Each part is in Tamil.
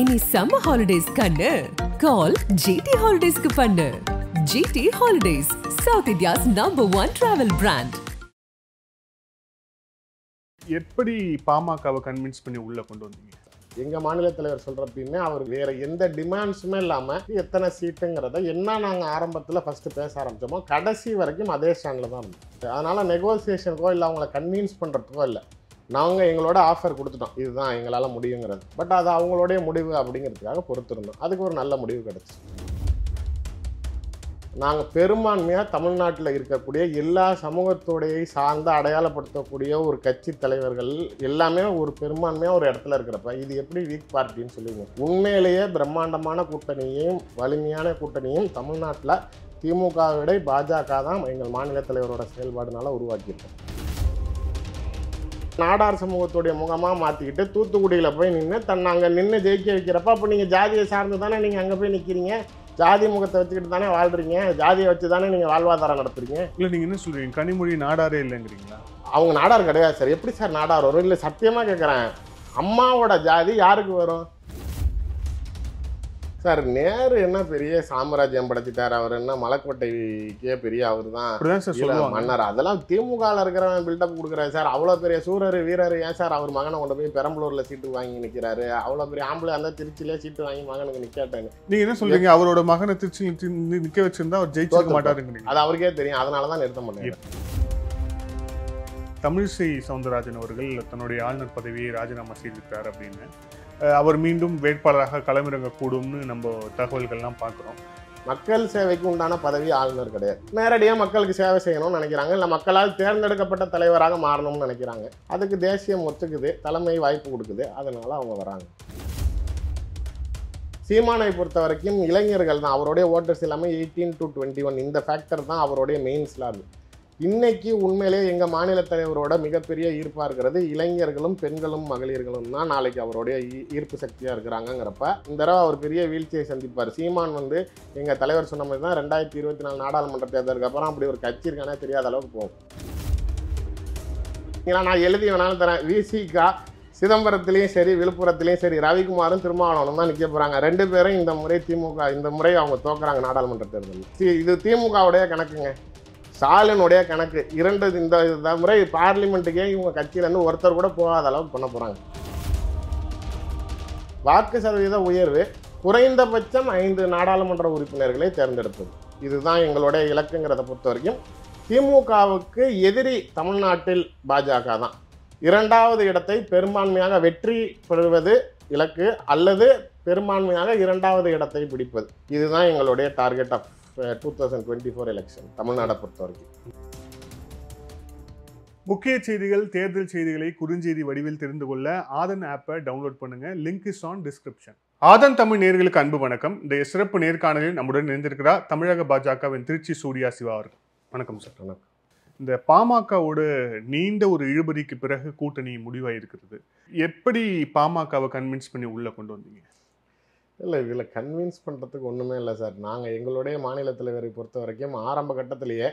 இனி சம்ம ஹாலிடேஸ் கண்ணு கால் ஜிடி ஹாலிடேஸ்க்கு பண்ணு GT Holidays South India's number one travel brand எப்படி பாமகவை கன்வின்ஸ் பண்ணி உள்ள கொண்டு வந்தீங்க எங்க மாநில தலைவர் அப்படின்னா அவர் வேற எந்த டிமாண்ட்ஸுமே இல்லாம எத்தனை சீட்டுங்கிறத என்ன நாங்க ஆரம்பத்துல ஃபர்ஸ்ட் பேச ஆரம்பிச்சோமோ கடைசி வரைக்கும் அதே ஸ்டாண்ட்ல தான் இருந்தோம் அதனால நெகோசியேஷனுக்கோ இல்லை அவங்கள கன்வின்ஸ் பண்றதுக்கோ இல்லை நாங்கள் எங்களோட ஆஃபர் கொடுத்துட்டோம் இதுதான் எங்களால் முடியுங்கிறது பட் அது அவங்களுடைய முடிவு அப்படிங்கிறதுக்காக பொறுத்திருந்தோம் அதுக்கு ஒரு நல்ல முடிவு கிடச்சி நாங்கள் பெரும்பான்மையாக தமிழ்நாட்டில் இருக்கக்கூடிய எல்லா சமூகத்துடைய சார்ந்து அடையாளப்படுத்தக்கூடிய ஒரு கட்சி தலைவர்கள் எல்லாமே ஒரு பெரும்பான்மையாக ஒரு இடத்துல இருக்கிறப்ப இது எப்படி வீக் பார்ட்டின்னு சொல்லுவீங்க உண்மையிலேயே பிரம்மாண்டமான கூட்டணியும் வலிமையான கூட்டணியும் தமிழ்நாட்டில் திமுகவிடை பாஜக தான் எங்கள் மாநில தலைவரோட செயல்பாடுனால உருவாக்கியிருக்கோம் நாடார் சமூகத்துடைய முகமாக மாற்றிக்கிட்டு தூத்துக்குடியில் போய் நின்று தன் அங்கே நின்று ஜெயிக்க வைக்கிறப்ப அப்போ நீங்கள் ஜாதியை சார்ந்து தானே நீங்கள் அங்கே போய் நிற்கிறீங்க ஜாதி முகத்தை வச்சுக்கிட்டு தானே வாழ்றீங்க ஜாதியை வச்சு தானே நீங்கள் வாழ்வாதாரம் நடத்துறீங்க இல்லை நீங்கள் என்ன சொல்கிறீங்க கனிமொழி நாடாரே இல்லைங்கிறீங்களா அவங்க நாடார் கிடையாது சார் எப்படி சார் நாடார் வரும் இல்லை சத்தியமாக கேட்குறேன் அம்மாவோட ஜாதி யாருக்கு வரும் சார் நேரு என்ன பெரிய சாம்ராஜ்யம் படைச்சிட்டார் அவர் என்ன மலைக்கோட்டைக்கே பெரிய அவர் தான் மன்னர் அதெல்லாம் திமுக இருக்கிறவன் பில்டப் கொடுக்குறாரு சார் அவ்வளோ பெரிய சூரர் வீரர் ஏன் சார் அவர் மகனை கொண்டு போய் பெரம்பலூரில் சீட்டு வாங்கி நிற்கிறாரு அவ்வளோ பெரிய ஆம்பளை அந்த திருச்சியிலே சீட்டு வாங்கி மகனுக்கு நிற்காட்டாங்க நீங்கள் என்ன சொல்றீங்க அவரோட மகனை திருச்சியில் நிற்க வச்சிருந்தா அவர் ஜெயிச்சிருக்க மாட்டாருங்க அது அவருக்கே தெரியும் அதனால தான் நிறுத்த மாட்டேன் தமிழிசை சவுந்தரராஜன் அவர்கள் தன்னுடைய ஆளுநர் பதவியை ராஜினாமா செய்திருக்கிறார் அப்படின்னு அவர் மீண்டும் வேட்பாளராக களமிறங்கக்கூடும்னு நம்ம தகவல்கள்லாம் பார்க்குறோம் மக்கள் சேவைக்கு உண்டான பதவி ஆளுநர் கிடையாது நேரடியாக மக்களுக்கு சேவை செய்யணும்னு நினைக்கிறாங்க இல்லை மக்களால் தேர்ந்தெடுக்கப்பட்ட தலைவராக மாறணும்னு நினைக்கிறாங்க அதுக்கு தேசியம் ஒத்துக்குது தலைமை வாய்ப்பு கொடுக்குது அதனால் அவங்க வராங்க சீமானை பொறுத்த வரைக்கும் இளைஞர்கள் தான் அவருடைய ஓட்டர்ஸ் எல்லாமே எயிட்டீன் டு டுவெண்ட்டி ஒன் இந்த ஃபேக்டர் தான் அவருடைய மெயின் ஸ்லாபு இன்னைக்கு உண்மையிலேயே எங்கள் மாநில தலைவரோட மிகப்பெரிய ஈர்ப்பாக இருக்கிறது இளைஞர்களும் பெண்களும் மகளிர்களும் தான் நாளைக்கு அவருடைய ஈர்ப்பு சக்தியாக இருக்கிறாங்கிறப்ப இந்த தடவை அவர் பெரிய வீழ்ச்சியை சந்திப்பார் சீமான் வந்து எங்கள் தலைவர் சொன்ன மாதிரி தான் ரெண்டாயிரத்தி இருபத்தி நாலு நாடாளுமன்ற தேர்தலுக்கு அப்புறம் அப்படி ஒரு கட்சி இருக்கானே தெரியாத அளவுக்கு போகும் ஏன்னா நான் எழுதி வேணாலும் தரேன் விசிகா சிதம்பரத்துலேயும் சரி விழுப்புரத்துலேயும் சரி ரவிக்குமாரும் திருமாவளவனும் தான் நிற்க போகிறாங்க ரெண்டு பேரும் இந்த முறை திமுக இந்த முறை அவங்க தோக்குறாங்க நாடாளுமன்ற தேர்தல் இது திமுகவுடைய கணக்குங்க ஸ்டாலினுடைய கணக்கு இரண்டு இந்த முறை பார்லிமெண்ட்டுக்கே இவங்க கட்சியிலேருந்து ஒருத்தர் கூட போகாத அளவுக்கு பண்ண போகிறாங்க வாக்கு சதவீத உயர்வு குறைந்தபட்சம் ஐந்து நாடாளுமன்ற உறுப்பினர்களை தேர்ந்தெடுப்பது இதுதான் எங்களுடைய இலக்குங்கிறத பொறுத்த வரைக்கும் திமுகவுக்கு எதிரி தமிழ்நாட்டில் பாஜக தான் இரண்டாவது இடத்தை பெரும்பான்மையாக வெற்றி பெறுவது இலக்கு அல்லது பெரும்பான்மையாக இரண்டாவது இடத்தை பிடிப்பது இதுதான் எங்களுடைய target of two thousand twenty four election தமிழ்நாடை பொறுத்த வரைக்கும் முக்கிய செய்திகள் தேர்தல் செய்திகளை குறுஞ்செய்தி வடிவில் தெரிந்து கொள்ள ஆதன் ஆப்பை டவுன்லோட் பண்ணுங்க link is on description Aadhan Tamil நேர்களுக்கு அன்பு வணக்கம் இந்த சிறப்பு நேர்காணலில் நம்முடன் இணைந்திருக்கிறார் தமிழக பாஜகவின் திருச்சி சூர்யா சிவா அவர்கள் வணக்கம் சார் வணக்கம் இந்த பாமகவோட நீண்ட ஒரு இழுபறிக்கு பிறகு கூட்டணி முடிவாயிருக்கிறது எப்படி பாமகவை கன்வின்ஸ் பண்ணி உள்ளே கொண்டு வந்தீங்க இல்லை இதில் கன்வின்ஸ் பண்ணுறதுக்கு ஒன்றுமே இல்லை சார் நாங்கள் எங்களுடைய மாநில தலைவரை பொறுத்த வரைக்கும் ஆரம்ப கட்டத்திலேயே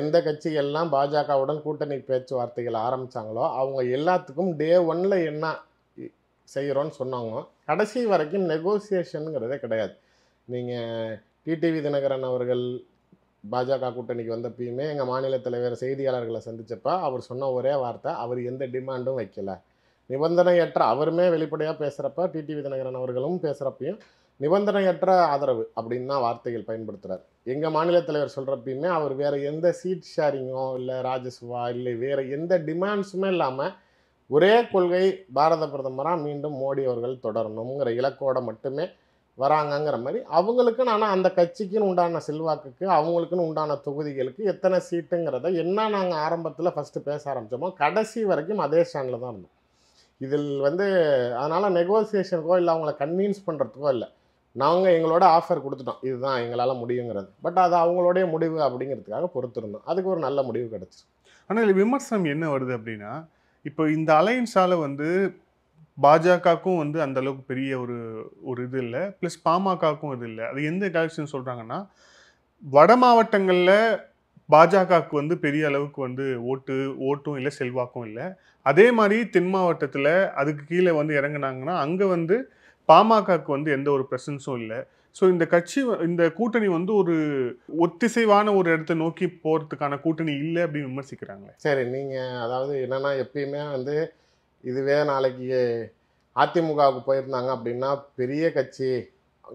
எந்த கட்சிகள்லாம் பாஜகவுடன் கூட்டணி பேச்சுவார்த்தைகள் ஆரம்பித்தாங்களோ அவங்க எல்லாத்துக்கும் டே ஒன்ல என்ன செய்கிறோன்னு சொன்னாங்க கடைசி வரைக்கும் நெகோசியேஷனுங்கிறதே கிடையாது நீங்கள் டிடிவி தினகரன் அவர்கள் பாஜக கூட்டணிக்கு வந்தப்பயுமே எங்கள் மாநில தலைவர் செய்தியாளர்களை சந்தித்தப்போ அவர் சொன்ன ஒரே வார்த்தை அவர் எந்த டிமாண்டும் வைக்கலை நிபந்தனையற்ற அவருமே வெளிப்படையாக பேசுகிறப்ப டிடிவி தினகரன் அவர்களும் பேசுகிறப்பையும் நிபந்தனையற்ற ஆதரவு அப்படின்னு தான் வார்த்தைகள் பயன்படுத்துகிறார் எங்கள் மாநில தலைவர் சொல்கிறப்பையுமே அவர் வேறு எந்த சீட் ஷேரிங்கோ இல்லை ராஜசுவா இல்லை வேறு எந்த டிமாண்ட்ஸுமே இல்லாமல் ஒரே கொள்கை பாரத பிரதமராக மீண்டும் மோடி அவர்கள் தொடரணுங்கிற இலக்கோட மட்டுமே வராங்கங்கிற மாதிரி அவங்களுக்குன்னு ஆனால் அந்த கட்சிக்குன்னு உண்டான செல்வாக்குக்கு அவங்களுக்குன்னு உண்டான தொகுதிகளுக்கு எத்தனை சீட்டுங்கிறத என்ன நாங்கள் ஆரம்பத்தில் ஃபஸ்ட்டு பேச ஆரம்பித்தோமோ கடைசி வரைக்கும் அதே ஸ்டாண்டில் தான் இருந்தோம் இதில் வந்து அதனால் நெகோசியேஷனுக்கோ இல்லை அவங்கள கன்வின்ஸ் பண்ணுறதுக்கோ இல்லை நாங்கள் எங்களோட ஆஃபர் கொடுத்துட்டோம் இதுதான் எங்களால் முடியுங்கிறது பட் அது அவங்களுடைய முடிவு அப்படிங்கிறதுக்காக பொறுத்திருந்தோம் அதுக்கு ஒரு நல்ல முடிவு கிடச்சி ஆனால் இதில் விமர்சனம் என்ன வருது அப்படின்னா இப்போ இந்த அலையன்ஸால் வந்து பாஜகவுக்கும் வந்து அந்த அளவுக்கு பெரிய ஒரு ஒரு இது இல்லை ப்ளஸ் பாமகவுக்கும் இது இல்லை அது எந்த கலெக்ஷன் சொல்கிறாங்கன்னா வட மாவட்டங்களில் பாஜகவுக்கு வந்து பெரிய அளவுக்கு வந்து ஓட்டு ஓட்டும் இல்லை செல்வாக்கும் இல்லை அதே மாதிரி தென் மாவட்டத்தில் அதுக்கு கீழே வந்து இறங்கினாங்கன்னா அங்கே வந்து பாமகவுக்கு வந்து எந்த ஒரு பிரசன்ஸும் இல்லை ஸோ இந்த கட்சி இந்த கூட்டணி வந்து ஒரு ஒத்திசைவான ஒரு இடத்த நோக்கி போகிறதுக்கான கூட்டணி இல்லை அப்படின்னு விமர்சிக்கிறாங்களே சரி நீங்கள் அதாவது என்னென்னா எப்பயுமே வந்து இதுவே நாளைக்கு அதிமுகவுக்கு போயிருந்தாங்க அப்படின்னா பெரிய கட்சி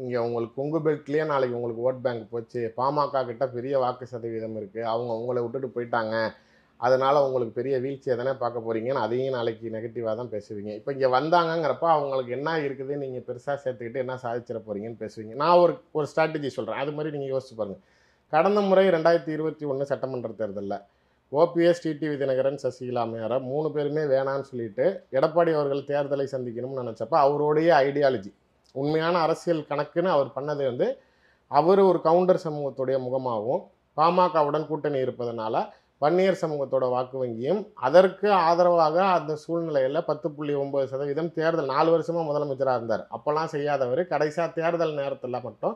இங்கே உங்களுக்கு கொங்கு பெல்ட்லேயே நாளைக்கு உங்களுக்கு ஓட் பேங்க் போச்சு பாமக கிட்ட பெரிய வாக்கு சதவீதம் இருக்குது அவங்க உங்களை விட்டுட்டு போயிட்டாங்க அதனால் உங்களுக்கு பெரிய வீழ்ச்சி எதனா பார்க்க போகிறீங்கன்னு அதையும் நாளைக்கு நெகட்டிவாக தான் பேசுவீங்க இப்போ இங்கே வந்தாங்கங்கிறப்ப அவங்களுக்கு என்ன இருக்குது நீங்கள் பெருசாக சேர்த்துக்கிட்டு என்ன சாதிச்சிட போகிறீங்கன்னு பேசுவீங்க நான் ஒரு ஒரு ஸ்ட்ராட்டஜி சொல்கிறேன் அது மாதிரி நீங்கள் யோசிச்சு பாருங்கள் கடந்த முறை ரெண்டாயிரத்தி இருபத்தி ஒன்று சட்டமன்ற தேர்தலில் ஓபிஎஸ் டிடிவி தினகரன் சசிகலா மேயரை மூணு பேருமே வேணான்னு சொல்லிட்டு எடப்பாடி அவர்கள் தேர்தலை சந்திக்கணும்னு நினச்சப்ப அவருடைய ஐடியாலஜி உண்மையான அரசியல் கணக்குன்னு அவர் பண்ணது வந்து அவர் ஒரு கவுண்டர் சமூகத்துடைய முகமாகவும் பாமகவுடன் கூட்டணி இருப்பதனால வன்னியர் சமூகத்தோட வாக்கு வங்கியும் அதற்கு ஆதரவாக அந்த சூழ்நிலையில் பத்து புள்ளி ஒன்பது சதவீதம் தேர்தல் நாலு வருஷமாக முதலமைச்சராக இருந்தார் அப்போல்லாம் செய்யாதவர் கடைசியாக தேர்தல் நேரத்தில் மட்டும்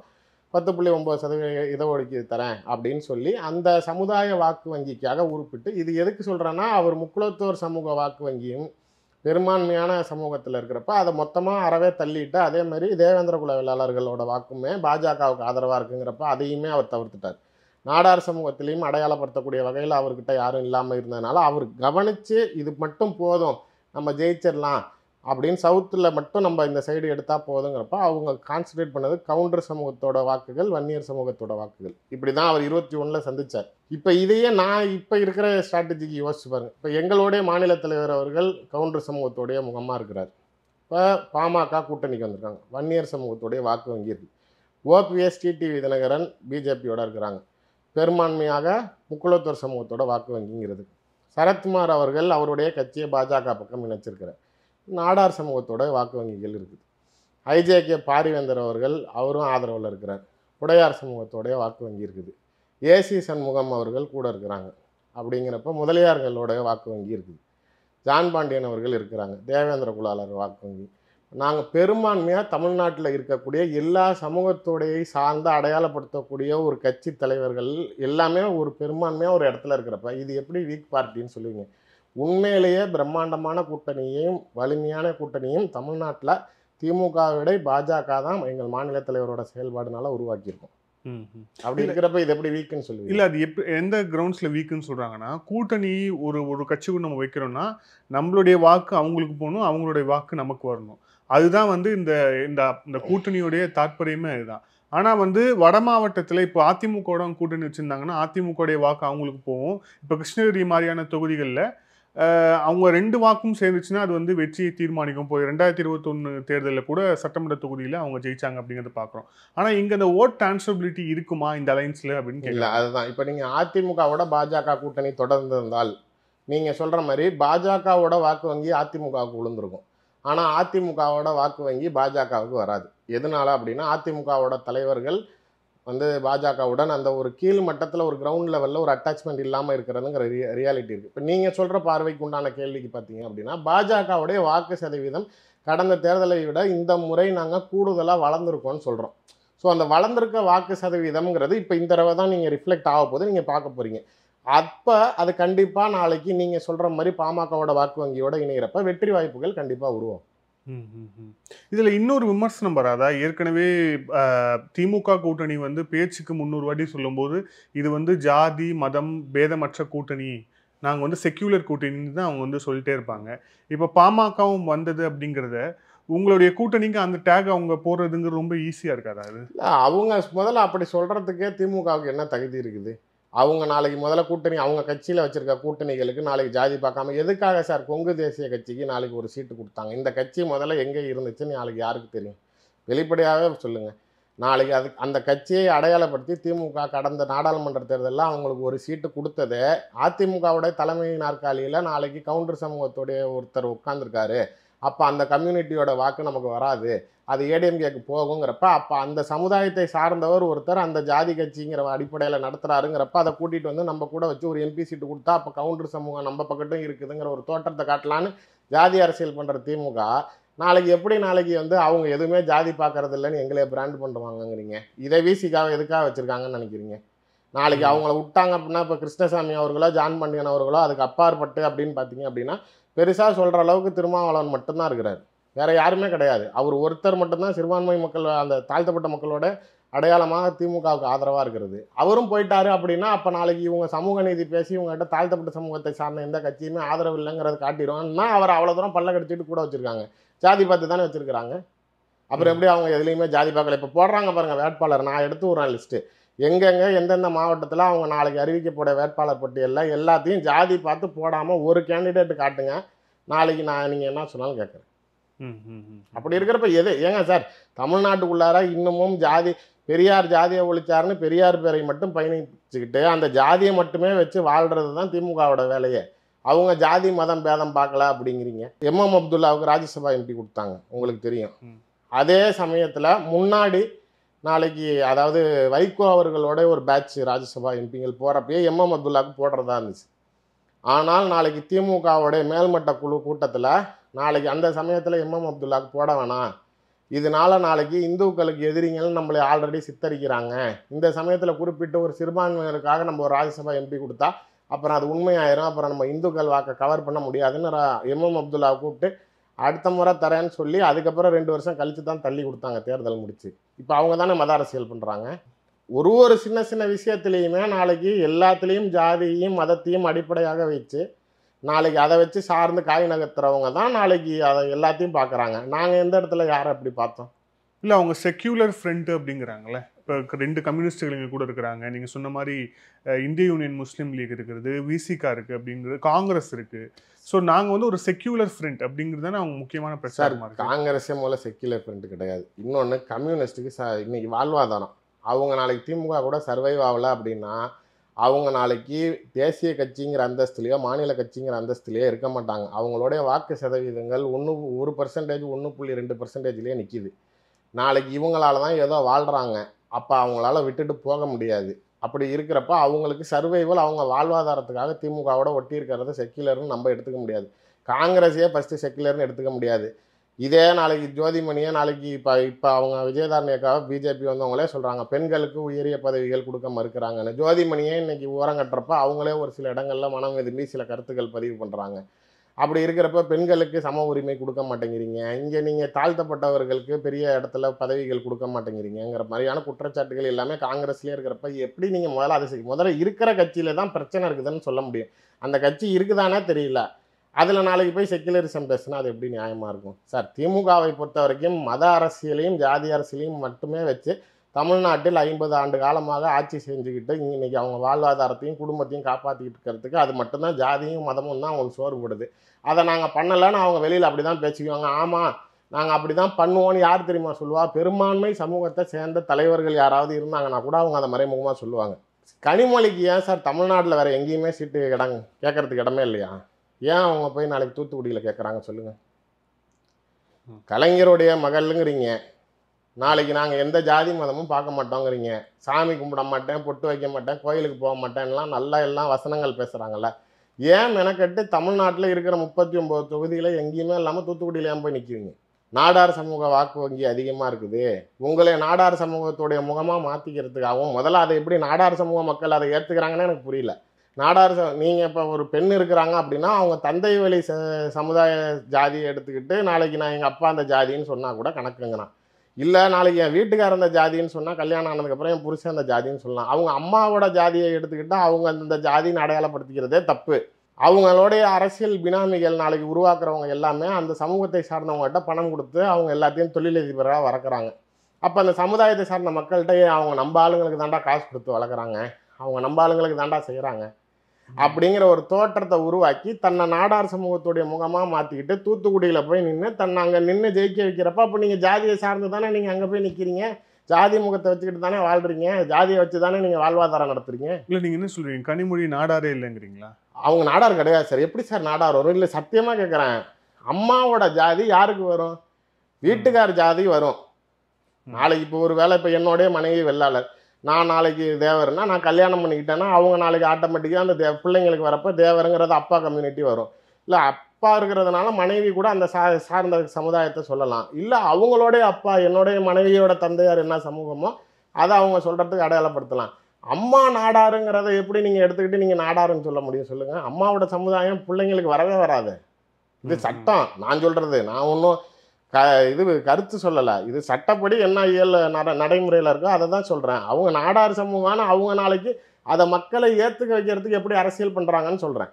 பத்து புள்ளி ஒம்பது சதவீத இதை ஒழுக்கி தரேன் அப்படின்னு சொல்லி அந்த சமுதாய வாக்கு வங்கிக்காக உறுப்பிட்டு இது எதுக்கு சொல்கிறேன்னா அவர் முக்குளத்தோர் சமூக வாக்கு வங்கியும் பெரும்பான்மையான சமூகத்தில் இருக்கிறப்ப அதை மொத்தமாக அறவே தள்ளிட்டு அதே மாதிரி தேவேந்திர குலவியலாளர்களோட வாக்குமே பாஜகவுக்கு ஆதரவாக இருக்குங்கிறப்ப அதையுமே அவர் தவிர்த்துட்டார் நாடார் சமூகத்திலையும் அடையாளப்படுத்தக்கூடிய வகையில் அவர்கிட்ட யாரும் இல்லாமல் இருந்ததுனால அவர் கவனித்து இது மட்டும் போதும் நம்ம ஜெயிச்சிடலாம் அப்படின்னு சவுத்தில் மட்டும் நம்ம இந்த சைடு எடுத்தால் போதுங்கிறப்ப அவங்க கான்சன்ட்ரேட் பண்ணது கவுண்டர் சமூகத்தோட வாக்குகள் வன்னியர் சமூகத்தோட வாக்குகள் இப்படி தான் அவர் இருபத்தி ஒன்றில் சந்தித்தார் இப்போ இதையே நான் இப்போ இருக்கிற ஸ்ட்ராட்டஜிக்கு யோசிச்சு பாருங்க இப்போ எங்களுடைய மாநில தலைவர் அவர்கள் கவுண்டர் சமூகத்தோடைய முகமாக இருக்கிறார் இப்போ பாமக கூட்டணிக்கு வந்திருக்காங்க வன்னியர் சமூகத்துடைய வாக்கு வங்கி இருக்குது ஓபிஎஸ் டிடிவி தினகரன் பிஜேபியோட இருக்கிறாங்க பெரும்பான்மையாக முக்குளத்தூர் சமூகத்தோட வாக்கு வங்கிங்கிறது சரத்குமார் அவர்கள் அவருடைய கட்சியை பாஜக பக்கம் இணைச்சிருக்கிறார் நாடார் சமூகத்தோட வாக்கு வங்கிகள் இருக்குது ஐஜேகே பாரிவேந்தர் அவர்கள் அவரும் ஆதரவில் இருக்கிறார் உடையார் சமூகத்தோடைய வாக்கு வங்கி இருக்குது ஏசி சண்முகம் அவர்கள் கூட இருக்கிறாங்க அப்படிங்கிறப்ப முதலியார்களோடைய வாக்கு வங்கி இருக்குது ஜான் பாண்டியன் அவர்கள் இருக்கிறாங்க தேவேந்திர குலாளர் வாக்கு வங்கி நாங்கள் பெரும்பான்மையாக தமிழ்நாட்டில் இருக்கக்கூடிய எல்லா சமூகத்தோடைய சார்ந்து அடையாளப்படுத்தக்கூடிய ஒரு கட்சி தலைவர்கள் எல்லாமே ஒரு பெரும்பான்மையாக ஒரு இடத்துல இருக்கிறப்ப இது எப்படி வீக் பார்ட்டின்னு சொல்லுவீங்க உண்மையிலேயே பிரம்மாண்டமான கூட்டணியையும் வலிமையான கூட்டணியும் தமிழ்நாட்டில் திமுகவிட பாஜக தான் எங்கள் மாநில தலைவரோட செயல்பாடுனால உருவாக்கியிருக்கோம் அப்படி இருக்கிறப்ப இது எப்படி வீக்குன்னு சொல்லி இல்லை அது எப்படி எந்த கிரவுண்ட்ஸில் வீக்குன்னு சொல்கிறாங்கன்னா கூட்டணி ஒரு ஒரு கட்சிக்கு நம்ம வைக்கிறோம்னா நம்மளுடைய வாக்கு அவங்களுக்கு போகணும் அவங்களுடைய வாக்கு நமக்கு வரணும் அதுதான் வந்து இந்த இந்த கூட்டணியுடைய தாற்பயமே அதுதான் ஆனால் வந்து வட மாவட்டத்தில் இப்போ அதிமுகவோட கூட்டணி வச்சுருந்தாங்கன்னா அதிமுகவுடைய வாக்கு அவங்களுக்கு போகும் இப்போ கிருஷ்ணகிரி மாதிரியான தொகுதிகளில் அவங்க ரெண்டு வாக்கும் சேர்ந்துச்சுன்னா அது வந்து வெற்றியை தீர்மானிக்கும் போய் ரெண்டாயிரத்தி இருபத்தொன்று தேர்தலில் கூட சட்டமன்ற தொகுதியில் அவங்க ஜெயிச்சாங்க அப்படிங்கிறத பார்க்குறோம் ஆனால் இங்கே அந்த ஓட் டிரான்ஸ்பபிலிட்டி இருக்குமா இந்த அலைன்ஸில் அப்படின்னு கேட்கல அதுதான் இப்போ நீங்கள் அதிமுகவோட பாஜக கூட்டணி தொடர்ந்து இருந்தால் நீங்கள் சொல்கிற மாதிரி பாஜகவோட வாக்கு வங்கி அதிமுகவுக்கு விழுந்திருக்கும் ஆனால் அதிமுகவோட வாக்கு வங்கி பாஜகவுக்கு வராது எதனால அப்படின்னா அதிமுகவோட தலைவர்கள் வந்து பாஜகவுடன் அந்த ஒரு கீழ் மட்டத்தில் ஒரு கிரவுண்ட் லெவலில் ஒரு அட்டாச்மெண்ட் இல்லாமல் இருக்கிறதுங்கிற ரியாலிட்டி இருக்குது இப்போ நீங்கள் சொல்கிற பார்வைக்கு உண்டான கேள்விக்கு பார்த்தீங்க அப்படின்னா பாஜகவுடைய வாக்கு சதவீதம் கடந்த தேர்தலை விட இந்த முறை நாங்கள் கூடுதலாக வளர்ந்துருக்கோம்னு சொல்கிறோம் ஸோ அந்த வளர்ந்துருக்க வாக்கு சதவீதம்ங்கிறது இப்போ இந்த தடவை தான் நீங்கள் ரிஃப்ளெக்ட் ஆக போது நீங்கள் பார்க்க போகிறீங்க அப்போ அது கண்டிப்பாக நாளைக்கு நீங்கள் சொல்கிற மாதிரி பாமகவோட வாக்கு வங்கியோட இணைகிறப்ப வெற்றி வாய்ப்புகள் கண்டிப்பாக உருவாகும் இதில் இன்னொரு விமர்சனம் வராதா ஏற்கனவே திமுக கூட்டணி வந்து பேச்சுக்கு முந்நூறு வாட்டி சொல்லும்போது இது வந்து ஜாதி மதம் பேதமற்ற கூட்டணி நாங்கள் வந்து செக்யூலர் கூட்டணின்னு தான் அவங்க வந்து சொல்லிட்டே இருப்பாங்க இப்போ பாமகவும் வந்தது அப்படிங்கிறத உங்களுடைய கூட்டணிக்கு அந்த டேக் அவங்க போடுறதுங்கிறது ரொம்ப ஈஸியாக இருக்காதா அது அவங்க முதல்ல அப்படி சொல்கிறதுக்கே திமுகவுக்கு என்ன தகுதி இருக்குது அவங்க நாளைக்கு முதல்ல கூட்டணி அவங்க கட்சியில் வச்சுருக்க கூட்டணிகளுக்கு நாளைக்கு ஜாதி பார்க்காம எதுக்காக சார் கொங்கு தேசிய கட்சிக்கு நாளைக்கு ஒரு சீட்டு கொடுத்தாங்க இந்த கட்சி முதல்ல எங்கே இருந்துச்சுன்னு நாளைக்கு யாருக்கு தெரியும் வெளிப்படையாகவே சொல்லுங்கள் நாளைக்கு அது அந்த கட்சியை அடையாளப்படுத்தி திமுக கடந்த நாடாளுமன்ற தேர்தலில் அவங்களுக்கு ஒரு சீட்டு கொடுத்தது அதிமுகவுடைய தலைமை நாற்காலியில் நாளைக்கு கவுண்டர் சமூகத்துடைய ஒருத்தர் உட்காந்துருக்காரு அப்போ அந்த கம்யூனிட்டியோட வாக்கு நமக்கு வராது அது ஏடிஎம்கேக்கு போகுங்கிறப்ப அப்போ அந்த சமுதாயத்தை சார்ந்தவர் ஒருத்தர் அந்த ஜாதி கட்சிங்கிற அடிப்படையில் நடத்துகிறாருங்கிறப்ப அதை கூட்டிகிட்டு வந்து நம்ம கூட வச்சு ஒரு எம்பி சீட்டு கொடுத்தா அப்போ கவுண்டர் சமூகம் நம்ம பக்கட்டும் இருக்குதுங்கிற ஒரு தோற்றத்தை காட்டலான்னு ஜாதி அரசியல் பண்ணுற திமுக நாளைக்கு எப்படி நாளைக்கு வந்து அவங்க எதுவுமே ஜாதி பார்க்கறது இல்லைன்னு எங்களே பிராண்ட் பண்ணுவாங்கங்கிறீங்க இதை வீசிக்காக எதுக்காக வச்சுருக்காங்கன்னு நினைக்கிறீங்க நாளைக்கு அவங்கள விட்டாங்க அப்படின்னா இப்போ கிருஷ்ணசாமி அவர்களோ ஜான் பண்டியன் அவர்களோ அதுக்கு அப்பாற்பட்டு அப்படின்னு பார்த்தீங்க அப்படின்னா பெருசாக சொல்கிற அளவுக்கு திருமாவளவன் மட்டும்தான் இருக்கிறார் வேறு யாருமே கிடையாது அவர் ஒருத்தர் மட்டும்தான் சிறுபான்மை மக்கள் அந்த தாழ்த்தப்பட்ட மக்களோட அடையாளமாக திமுகவுக்கு ஆதரவாக இருக்கிறது அவரும் போயிட்டாரு அப்படின்னா அப்போ நாளைக்கு இவங்க சமூக நீதி பேசி இவங்ககிட்ட தாழ்த்தப்பட்ட சமூகத்தை சார்ந்த எந்த கட்சியுமே ஆதரவு இல்லைங்கிறது காட்டிடுவாங்கன்னா அவர் அவ்வளோ தூரம் பல்ல கடிச்சிட்டு கூட வச்சுருக்காங்க ஜாதி பார்த்து தானே வச்சுருக்காங்க அப்புறம் எப்படி அவங்க எதுலேயுமே ஜாதி பார்க்கல இப்போ போடுறாங்க பாருங்கள் வேட்பாளர் நான் எடுத்து விட்றேன் லிஸ்ட்டு எங்கெங்க எந்தெந்த மாவட்டத்தில் அவங்க நாளைக்கு அறிவிக்கப்பட வேட்பாளர் பட்டியலில் எல்லாத்தையும் ஜாதி பார்த்து போடாமல் ஒரு கேண்டிடேட் காட்டுங்க நாளைக்கு நான் நீங்கள் என்ன சொன்னாலும் கேட்குறேன் அப்படி இருக்கிறப்ப எது ஏங்க சார் தமிழ்நாட்டுக்குள்ளார இன்னமும் ஜாதி பெரியார் ஜாதியை ஒழிச்சாருன்னு பெரியார் பேரை மட்டும் பயணிச்சுக்கிட்டு அந்த ஜாதியை மட்டுமே வச்சு வாழ்கிறது தான் திமுகவோட வேலையே அவங்க ஜாதி மதம் பேதம் பார்க்கல அப்படிங்கிறீங்க எம்எம் அப்துல்லாவுக்கு ராஜ்யசபா எம்பி கொடுத்தாங்க உங்களுக்கு தெரியும் அதே சமயத்தில் முன்னாடி நாளைக்கு அதாவது வைகோ அவர்களோட ஒரு பேட்ச் ராஜ்யசபா எம்பிங்கள் போகிறப்பயே எம்எம் அப்துல்லாவுக்கு போடுறதா இருந்துச்சு ஆனால் நாளைக்கு திமுகவுடைய மேல்மட்ட குழு கூட்டத்தில் நாளைக்கு அந்த சமயத்தில் எம்எம் அப்துல்லாவுக்கு போட வேணாம் இதனால் நாளைக்கு இந்துக்களுக்கு எதிரிங்கன்னு நம்மளை ஆல்ரெடி சித்தரிக்கிறாங்க இந்த சமயத்தில் குறிப்பிட்ட ஒரு சிறுபான்மையினருக்காக நம்ம ஒரு ராஜ்யசபா எம்பி கொடுத்தா அப்புறம் அது உண்மையாயிரும் அப்புறம் நம்ம இந்துக்கள் வாக்கை கவர் பண்ண முடியாதுன்னு எம்எம் அப்துல்லா கூப்பிட்டு அடுத்த முறை தரேன்னு சொல்லி அதுக்கப்புறம் ரெண்டு வருஷம் கழித்து தான் தள்ளி கொடுத்தாங்க தேர்தல் முடிச்சு இப்போ அவங்க தானே மத அரசியல் பண்ணுறாங்க ஒரு ஒரு சின்ன சின்ன விஷயத்துலேயுமே நாளைக்கு எல்லாத்துலேயும் ஜாதியையும் மதத்தையும் அடிப்படையாக வச்சு நாளைக்கு அதை வச்சு சார்ந்து காய் நகர்த்துறவங்க தான் நாளைக்கு அதை எல்லாத்தையும் பார்க்குறாங்க நாங்கள் எந்த இடத்துல யாரை அப்படி பார்த்தோம் இல்லை அவங்க செக்யூலர் ஃப்ரெண்டு அப்படிங்கிறாங்களே இப்போ ரெண்டு கம்யூனிஸ்ட்கள் இங்கே கூட இருக்கிறாங்க நீங்கள் சொன்ன மாதிரி இந்திய யூனியன் முஸ்லீம் லீக் இருக்கிறது விசிகா இருக்குது அப்படிங்கிறது காங்கிரஸ் இருக்குது ஸோ நாங்கள் வந்து ஒரு செக்யூலர் ஃப்ரெண்ட் அப்படிங்கிறது தானே அவங்க முக்கியமான பிரச்சாரமாக காங்கிரஸே முதல்ல செக்யூலர் ஃப்ரெண்ட் கிடையாது இன்னொன்று கம்யூனிஸ்ட்டுக்கு ச இன்னைக்கு வாழ்வாதாரம் அவங்க நாளைக்கு திமுக கூட சர்வைவ் ஆகலை அப்படின்னா அவங்க நாளைக்கு தேசிய கட்சிங்கிற அந்தஸ்துலேயோ மாநில கட்சிங்கிற அந்தஸ்துலேயோ இருக்க மாட்டாங்க அவங்களுடைய வாக்கு சதவீதங்கள் ஒன்று ஒரு பர்சன்டேஜ் ஒன்று புள்ளி ரெண்டு பர்சன்டேஜ்லேயே நிற்கிது நாளைக்கு இவங்களால தான் ஏதோ வாழ்கிறாங்க அப்போ அவங்களால விட்டுட்டு போக முடியாது அப்படி இருக்கிறப்ப அவங்களுக்கு சர்வைவல் அவங்க வாழ்வாதாரத்துக்காக திமுகவோட ஒட்டி இருக்கிறத செக்குலர்னு நம்ம எடுத்துக்க முடியாது காங்கிரஸையே ஃபஸ்ட்டு செக்குலர்னு எடுத்துக்க முடியாது இதே நாளைக்கு ஜோதிமணியே நாளைக்கு இப்போ இப்போ அவங்க விஜயதாரணியக்காக பிஜேபி வந்தவங்களே சொல்கிறாங்க பெண்களுக்கு உயரிய பதவிகள் கொடுக்க மறுக்கிறாங்கன்னு ஜோதிமணியே இன்றைக்கி ஓரங்கட்டுறப்ப அவங்களே ஒரு சில இடங்களில் மனம் எதுமி சில கருத்துக்கள் பதிவு பண்ணுறாங்க அப்படி இருக்கிறப்ப பெண்களுக்கு சம உரிமை கொடுக்க மாட்டேங்கிறீங்க இங்கே நீங்கள் தாழ்த்தப்பட்டவர்களுக்கு பெரிய இடத்துல பதவிகள் கொடுக்க மாட்டேங்கிறீங்கிற மாதிரியான குற்றச்சாட்டுகள் எல்லாமே காங்கிரஸ்லேயே இருக்கிறப்ப எப்படி நீங்கள் முதல்ல அதை செய்யும் முதல்ல இருக்கிற கட்சியில் தான் பிரச்சனை இருக்குதுன்னு சொல்ல முடியும் அந்த கட்சி இருக்குதானே தெரியல அதில் நாளைக்கு போய் செக்குலரிசம் பேசுனா அது எப்படி நியாயமாக இருக்கும் சார் திமுகவை பொறுத்த வரைக்கும் மத அரசியலையும் ஜாதி அரசியலையும் மட்டுமே வச்சு தமிழ்நாட்டில் ஐம்பது ஆண்டு காலமாக ஆட்சி செஞ்சுக்கிட்டு இன்னைக்கு அவங்க வாழ்வாதாரத்தையும் குடும்பத்தையும் காப்பாற்றிக்கிட்டு இருக்கிறதுக்கு அது மட்டும்தான் ஜாதியும் மதமும் தான் அவங்களுக்கு சோறுபடுது அதை நாங்கள் பண்ணலைன்னு அவங்க வெளியில் அப்படி தான் பேசிக்குவாங்க ஆமாம் நாங்கள் அப்படி தான் பண்ணுவோம்னு யார் தெரியுமா சொல்லுவாள் பெரும்பான்மை சமூகத்தை சேர்ந்த தலைவர்கள் யாராவது இருந்தாங்கன்னா கூட அவங்க அதை மறைமுகமாக சொல்லுவாங்க கனிமொழிக்கு ஏன் சார் தமிழ்நாட்டில் வேறு எங்கேயுமே சீட்டு கிடங்க கேட்குறதுக்கு இடமே இல்லையா ஏன் அவங்க போய் நாளைக்கு தூத்துக்குடியில் கேட்குறாங்க சொல்லுங்கள் கலைஞருடைய மகள்ங்கிறீங்க நாளைக்கு நாங்கள் எந்த ஜாதி மதமும் பார்க்க மாட்டோங்கிறீங்க சாமி கும்பிட மாட்டேன் பொட்டு வைக்க மாட்டேன் கோயிலுக்கு போக மாட்டேன்லாம் நல்லா எல்லாம் வசனங்கள் பேசுகிறாங்கல்ல ஏன் மெனக்கட்டு தமிழ்நாட்டில் இருக்கிற முப்பத்தி ஒம்பது தொகுதியில் எங்கேயுமே இல்லாமல் தூத்துக்குடியில் போய் நிற்கிறீங்க நாடார் சமூக வாக்கு வங்கி அதிகமாக இருக்குது உங்களை நாடார் சமூகத்துடைய முகமாக மாற்றிக்கிறதுக்காகவும் முதல்ல அதை எப்படி நாடார் சமூக மக்கள் அதை ஏற்றுக்கிறாங்கன்னு எனக்கு புரியல நாடார் ச நீங்கள் இப்போ ஒரு பெண் இருக்கிறாங்க அப்படின்னா அவங்க தந்தை வழி ச சமுதாய ஜாதியை எடுத்துக்கிட்டு நாளைக்கு நான் எங்கள் அப்பா அந்த ஜாதின்னு சொன்னால் கூட கணக்குங்கிறான் இல்லை நாளைக்கு என் வீட்டுக்கார இருந்த ஜாதின்னு சொன்னால் கல்யாணம் ஆனதுக்கப்புறம் என் புருஷன் அந்த ஜாதின்னு சொல்லலாம் அவங்க அம்மாவோட ஜாதியை எடுத்துக்கிட்டால் அவங்க அந்த ஜாதின்னு அடையாளப்படுத்திக்கிறதே தப்பு அவங்களுடைய அரசியல் பினாமிகள் நாளைக்கு உருவாக்குறவங்க எல்லாமே அந்த சமூகத்தை சார்ந்தவங்கள்ட்ட பணம் கொடுத்து அவங்க எல்லாத்தையும் தொழிலதிபராக வளர்க்குறாங்க அப்போ அந்த சமுதாயத்தை சார்ந்த மக்கள்கிட்ட அவங்க நம்ப ஆளுங்களுக்கு தாண்டா காசு கொடுத்து வளர்க்குறாங்க அவங்க நம்ப ஆளுங்களுக்கு தாண்டா செய்கிறாங்க அப்படிங்கிற ஒரு தோற்றத்தை உருவாக்கி தன்னை நாடார் சமூகத்துடைய முகமாக மாற்றிக்கிட்டு தூத்துக்குடியில் போய் நின்று தன்னை அங்கே நின்று ஜெயிக்க வைக்கிறப்ப அப்போ நீங்கள் ஜாதியை சார்ந்து தானே நீங்கள் அங்கே போய் நிற்கிறீங்க ஜாதி முகத்தை வச்சுக்கிட்டு தானே வாழ்றீங்க ஜாதியை வச்சு தானே நீங்கள் வாழ்வாதாரம் நடத்துறீங்க இல்லை நீங்கள் என்ன சொல்கிறீங்க கனிமொழி நாடாரே இல்லைங்கிறீங்களா அவங்க நாடார் கிடையாது சார் எப்படி சார் நாடார் வரும் இல்லை சத்தியமாக கேட்குறேன் அம்மாவோட ஜாதி யாருக்கு வரும் வீட்டுக்கார் ஜாதி வரும் நாளைக்கு இப்போ ஒரு வேலை இப்போ என்னோடைய மனைவி வெள்ளாளர் நான் நாளைக்கு தேவர்னா நான் கல்யாணம் பண்ணிக்கிட்டேன்னா அவங்க நாளைக்கு ஆட்டோமேட்டிக்காக அந்த தே பிள்ளைங்களுக்கு வரப்போ தேவருங்கிறது அப்பா கம்யூனிட்டி வரும் இல்லை அப்பா இருக்கிறதுனால மனைவி கூட அந்த சா சார்ந்த சமுதாயத்தை சொல்லலாம் இல்லை அவங்களோடைய அப்பா என்னுடைய மனைவியோட தந்தையார் என்ன சமூகமோ அதை அவங்க சொல்கிறதுக்கு அடையாளப்படுத்தலாம் அம்மா நாடாருங்கிறத எப்படி நீங்கள் எடுத்துக்கிட்டு நீங்கள் நாடாருன்னு சொல்ல முடியும் சொல்லுங்கள் அம்மாவோட சமுதாயம் பிள்ளைங்களுக்கு வரவே வராது இது சட்டம் நான் சொல்கிறது நான் ஒன்றும் க இது கருத்து சொல்லலை இது சட்டப்படி என்ன இயல் நட நடைமுறையில் இருக்கோ அதை தான் சொல்கிறேன் அவங்க நாடார் சமூகமான அவங்க நாளைக்கு அதை மக்களை ஏற்றுக்க வைக்கிறதுக்கு எப்படி அரசியல் பண்ணுறாங்கன்னு சொல்கிறேன்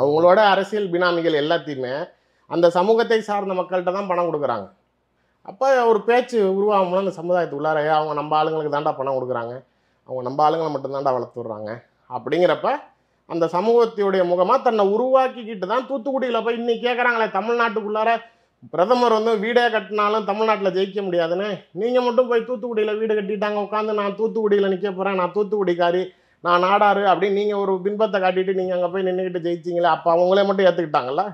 அவங்களோட அரசியல் பினாமிகள் எல்லாத்தையுமே அந்த சமூகத்தை சார்ந்த மக்கள்கிட்ட தான் பணம் கொடுக்குறாங்க அப்போ ஒரு பேச்சு உருவாகும்னா அந்த சமுதாயத்து அவங்க நம்ம ஆளுங்களுக்கு தாண்டா பணம் கொடுக்குறாங்க அவங்க நம்ம ஆளுங்களை மட்டும்தாண்டா வளர்த்து விட்றாங்க அப்படிங்கிறப்ப அந்த சமூகத்தையுடைய முகமாக தன்னை உருவாக்கிக்கிட்டு தான் தூத்துக்குடியில் போய் இன்னைக்கு கேட்குறாங்களே தமிழ்நாட்டுக்குள்ளார பிரதமர் வந்து வீடே கட்டினாலும் தமிழ்நாட்டில் ஜெயிக்க முடியாதுன்னு நீங்கள் மட்டும் போய் தூத்துக்குடியில் வீடு கட்டிட்டாங்க உட்காந்து நான் தூத்துக்குடியில் நிற்க போகிறேன் நான் தூத்துக்குடிக்காரி நான் நாடாரு அப்படின்னு நீங்கள் ஒரு பின்பத்தை காட்டிட்டு நீங்கள் அங்கே போய் நின்றுக்கிட்டு ஜெயிச்சிங்களே அப்போ அவங்களே மட்டும் ஏற்றுக்கிட்டாங்களா